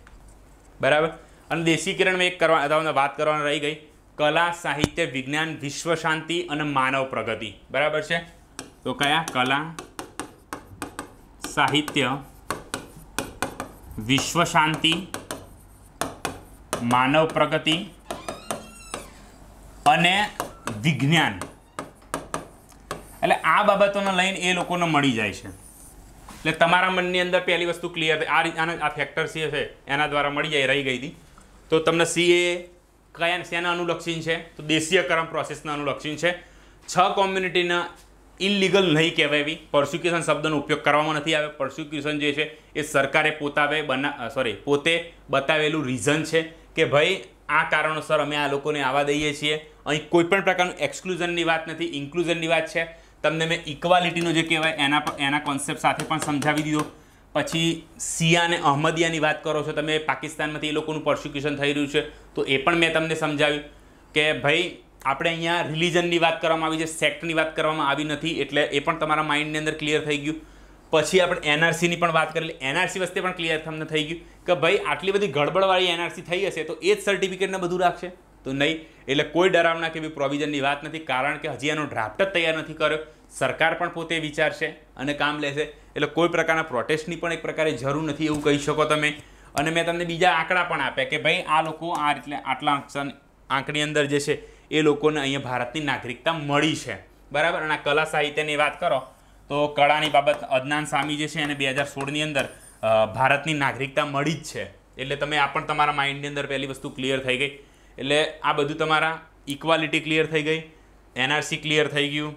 બરાબર અને દેશી કિરણમાં એક કરવા વાત કરવાની રહી ગઈ કલા સાહિત્ય વિજ્ઞાન વિશ્વ શાંતિ અને માનવ પ્રગતિ બરાબર છે તો કયા કલા સાહિત્ય વિશ્વ શાંતિ માનવ પ્રગતિ અને વિજ્ઞાન એટલે આ બાબતોને લઈને એ લોકોને મળી જાય છે એટલે તમારા મનની અંદર પહેલી વસ્તુ ક્લિયર આ આના આ ફેક્ટર સી છે એના દ્વારા મળી જાય રહી ગઈ હતી તો તમને સી એ કયા શેના અનુલક્ષીન છે તો દેશીય કરમ પ્રોસેસના અનુલક્ષીન છે છ કોમ્યુનિટીના ઇલીગલ નહીં કહેવાય એવી પ્રોસિક્યુશન શબ્દનો ઉપયોગ કરવામાં નથી આવે પ્રોસિક્યુશન જે છે એ સરકારે પોતાવે બના સોરી પોતે બતાવેલું રીઝન છે કે ભાઈ આ કારણોસર અમે આ લોકોને આવવા દઈએ છીએ અહીં કોઈપણ પ્રકારનું એક્સક્લુઝનની વાત નથી ઇન્ક્લુઝનની વાત છે તમને મેં ઇક્વાલિટીનો જે કહેવાય એના એના કોન્સેપ્ટ સાથે પણ સમજાવી દીધો પછી સિયા અને અહમદિયાની વાત કરો છો તમે પાકિસ્તાનમાંથી એ લોકોનું પ્રોસિક્યુશન થઈ રહ્યું છે તો એ પણ મેં તમને સમજાવ્યું કે ભાઈ આપણે અહીંયા રિલિજનની વાત કરવામાં આવી છે સેક્ટની વાત કરવામાં આવી નથી એટલે એ પણ તમારા માઇન્ડની અંદર ક્લિયર થઈ ગયું પછી આપણે એનઆરસીની પણ વાત કરેલી એનઆરસી વસ્તે પણ ક્લિયર તમને થઈ ગયું કે ભાઈ આટલી બધી ગડબડવાળી એનઆરસી થઈ હશે તો એ જ સર્ટિફિકેટને બધું રાખશે તો નહીં એટલે કોઈ ડરાવના કે એવી પ્રોવિઝનની વાત નથી કારણ કે હજી એનો ડ્રાફ્ટ જ તૈયાર નથી કર્યો સરકાર પણ પોતે વિચારશે અને કામ લેશે એટલે કોઈ પ્રકારના પ્રોટેસ્ટની પણ એક પ્રકારે જરૂર નથી એવું કહી શકો તમે અને મેં તમને બીજા આંકડા પણ આપ્યા કે ભાઈ આ લોકો આ રીતે આટલા આંકની અંદર જે છે એ લોકોને અહીંયા ભારતની નાગરિકતા મળી છે બરાબર અને આ કલા સાહિત્યની વાત કરો તો કળાની બાબત અદનાન સામી જે છે એને બે હજાર સોળની અંદર ભારતની નાગરિકતા મળી જ છે એટલે તમે આ પણ તમારા માઇન્ડની અંદર પહેલી વસ્તુ ક્લિયર થઈ ગઈ એટલે આ બધું તમારા ઇક્વાલિટી ક્લિયર થઈ ગઈ એનઆરસી ક્લિયર થઈ ગયું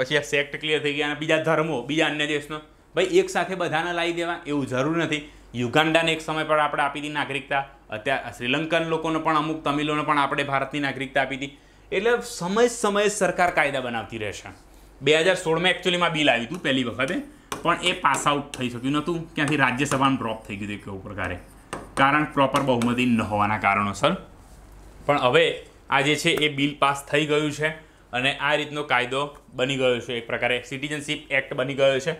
પછી આ સેક્ટ ક્લિયર થઈ ગયા અને બીજા ધર્મો બીજા અન્ય દેશનો ભાઈ એક સાથે બધાને લાવી દેવા એવું જરૂર નથી યુગાન્ડાને એક સમય પર આપણે આપી હતી નાગરિકતા અત્યારે શ્રીલંકન લોકોને પણ અમુક તમિલોને પણ આપણે ભારતની નાગરિકતા આપી હતી એટલે સમય સમયે સરકાર કાયદા બનાવતી રહેશે બે હજાર સોળમાં એકચ્યુઅલીમાં બિલ આવ્યું હતું પહેલી વખતે પણ એ પાસ આઉટ થઈ શક્યું નહોતું ક્યાંથી રાજ્યસભામાં ડ્રોપ થઈ ગયું હતું કેવું પ્રકારે કારણ પ્રોપર બહુમતી ન હોવાના કારણોસર પણ હવે આ જે છે એ બિલ પાસ થઈ ગયું છે અને આ રીતનો કાયદો બની ગયો છે એક પ્રકારે સિટીઝનશીપ એક્ટ બની ગયો છે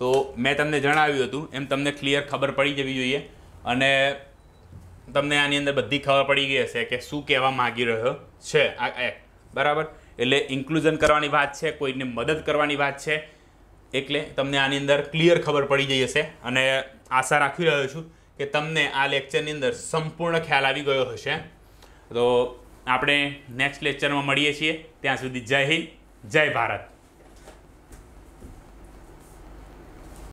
તો મેં તમને જણાવ્યું હતું એમ તમને ક્લિયર ખબર પડી જવી જોઈએ અને તમને આની અંદર બધી ખબર પડી ગઈ હશે કે શું કહેવા માગી રહ્યો છે આ એક્ટ બરાબર એટલે ઇન્ક્લુઝન કરવાની વાત છે કોઈને મદદ કરવાની વાત છે એટલે તમને આની અંદર ક્લિયર ખબર પડી જઈ હશે અને આશા રાખી રહ્યો છું કે તમને આ લેક્ચરની અંદર સંપૂર્ણ ખ્યાલ આવી ગયો હશે તો આપણે નેક્સ્ટ લેક્ચરમાં મળીએ છીએ ત્યાં સુધી જય હિન્દ જય ભારત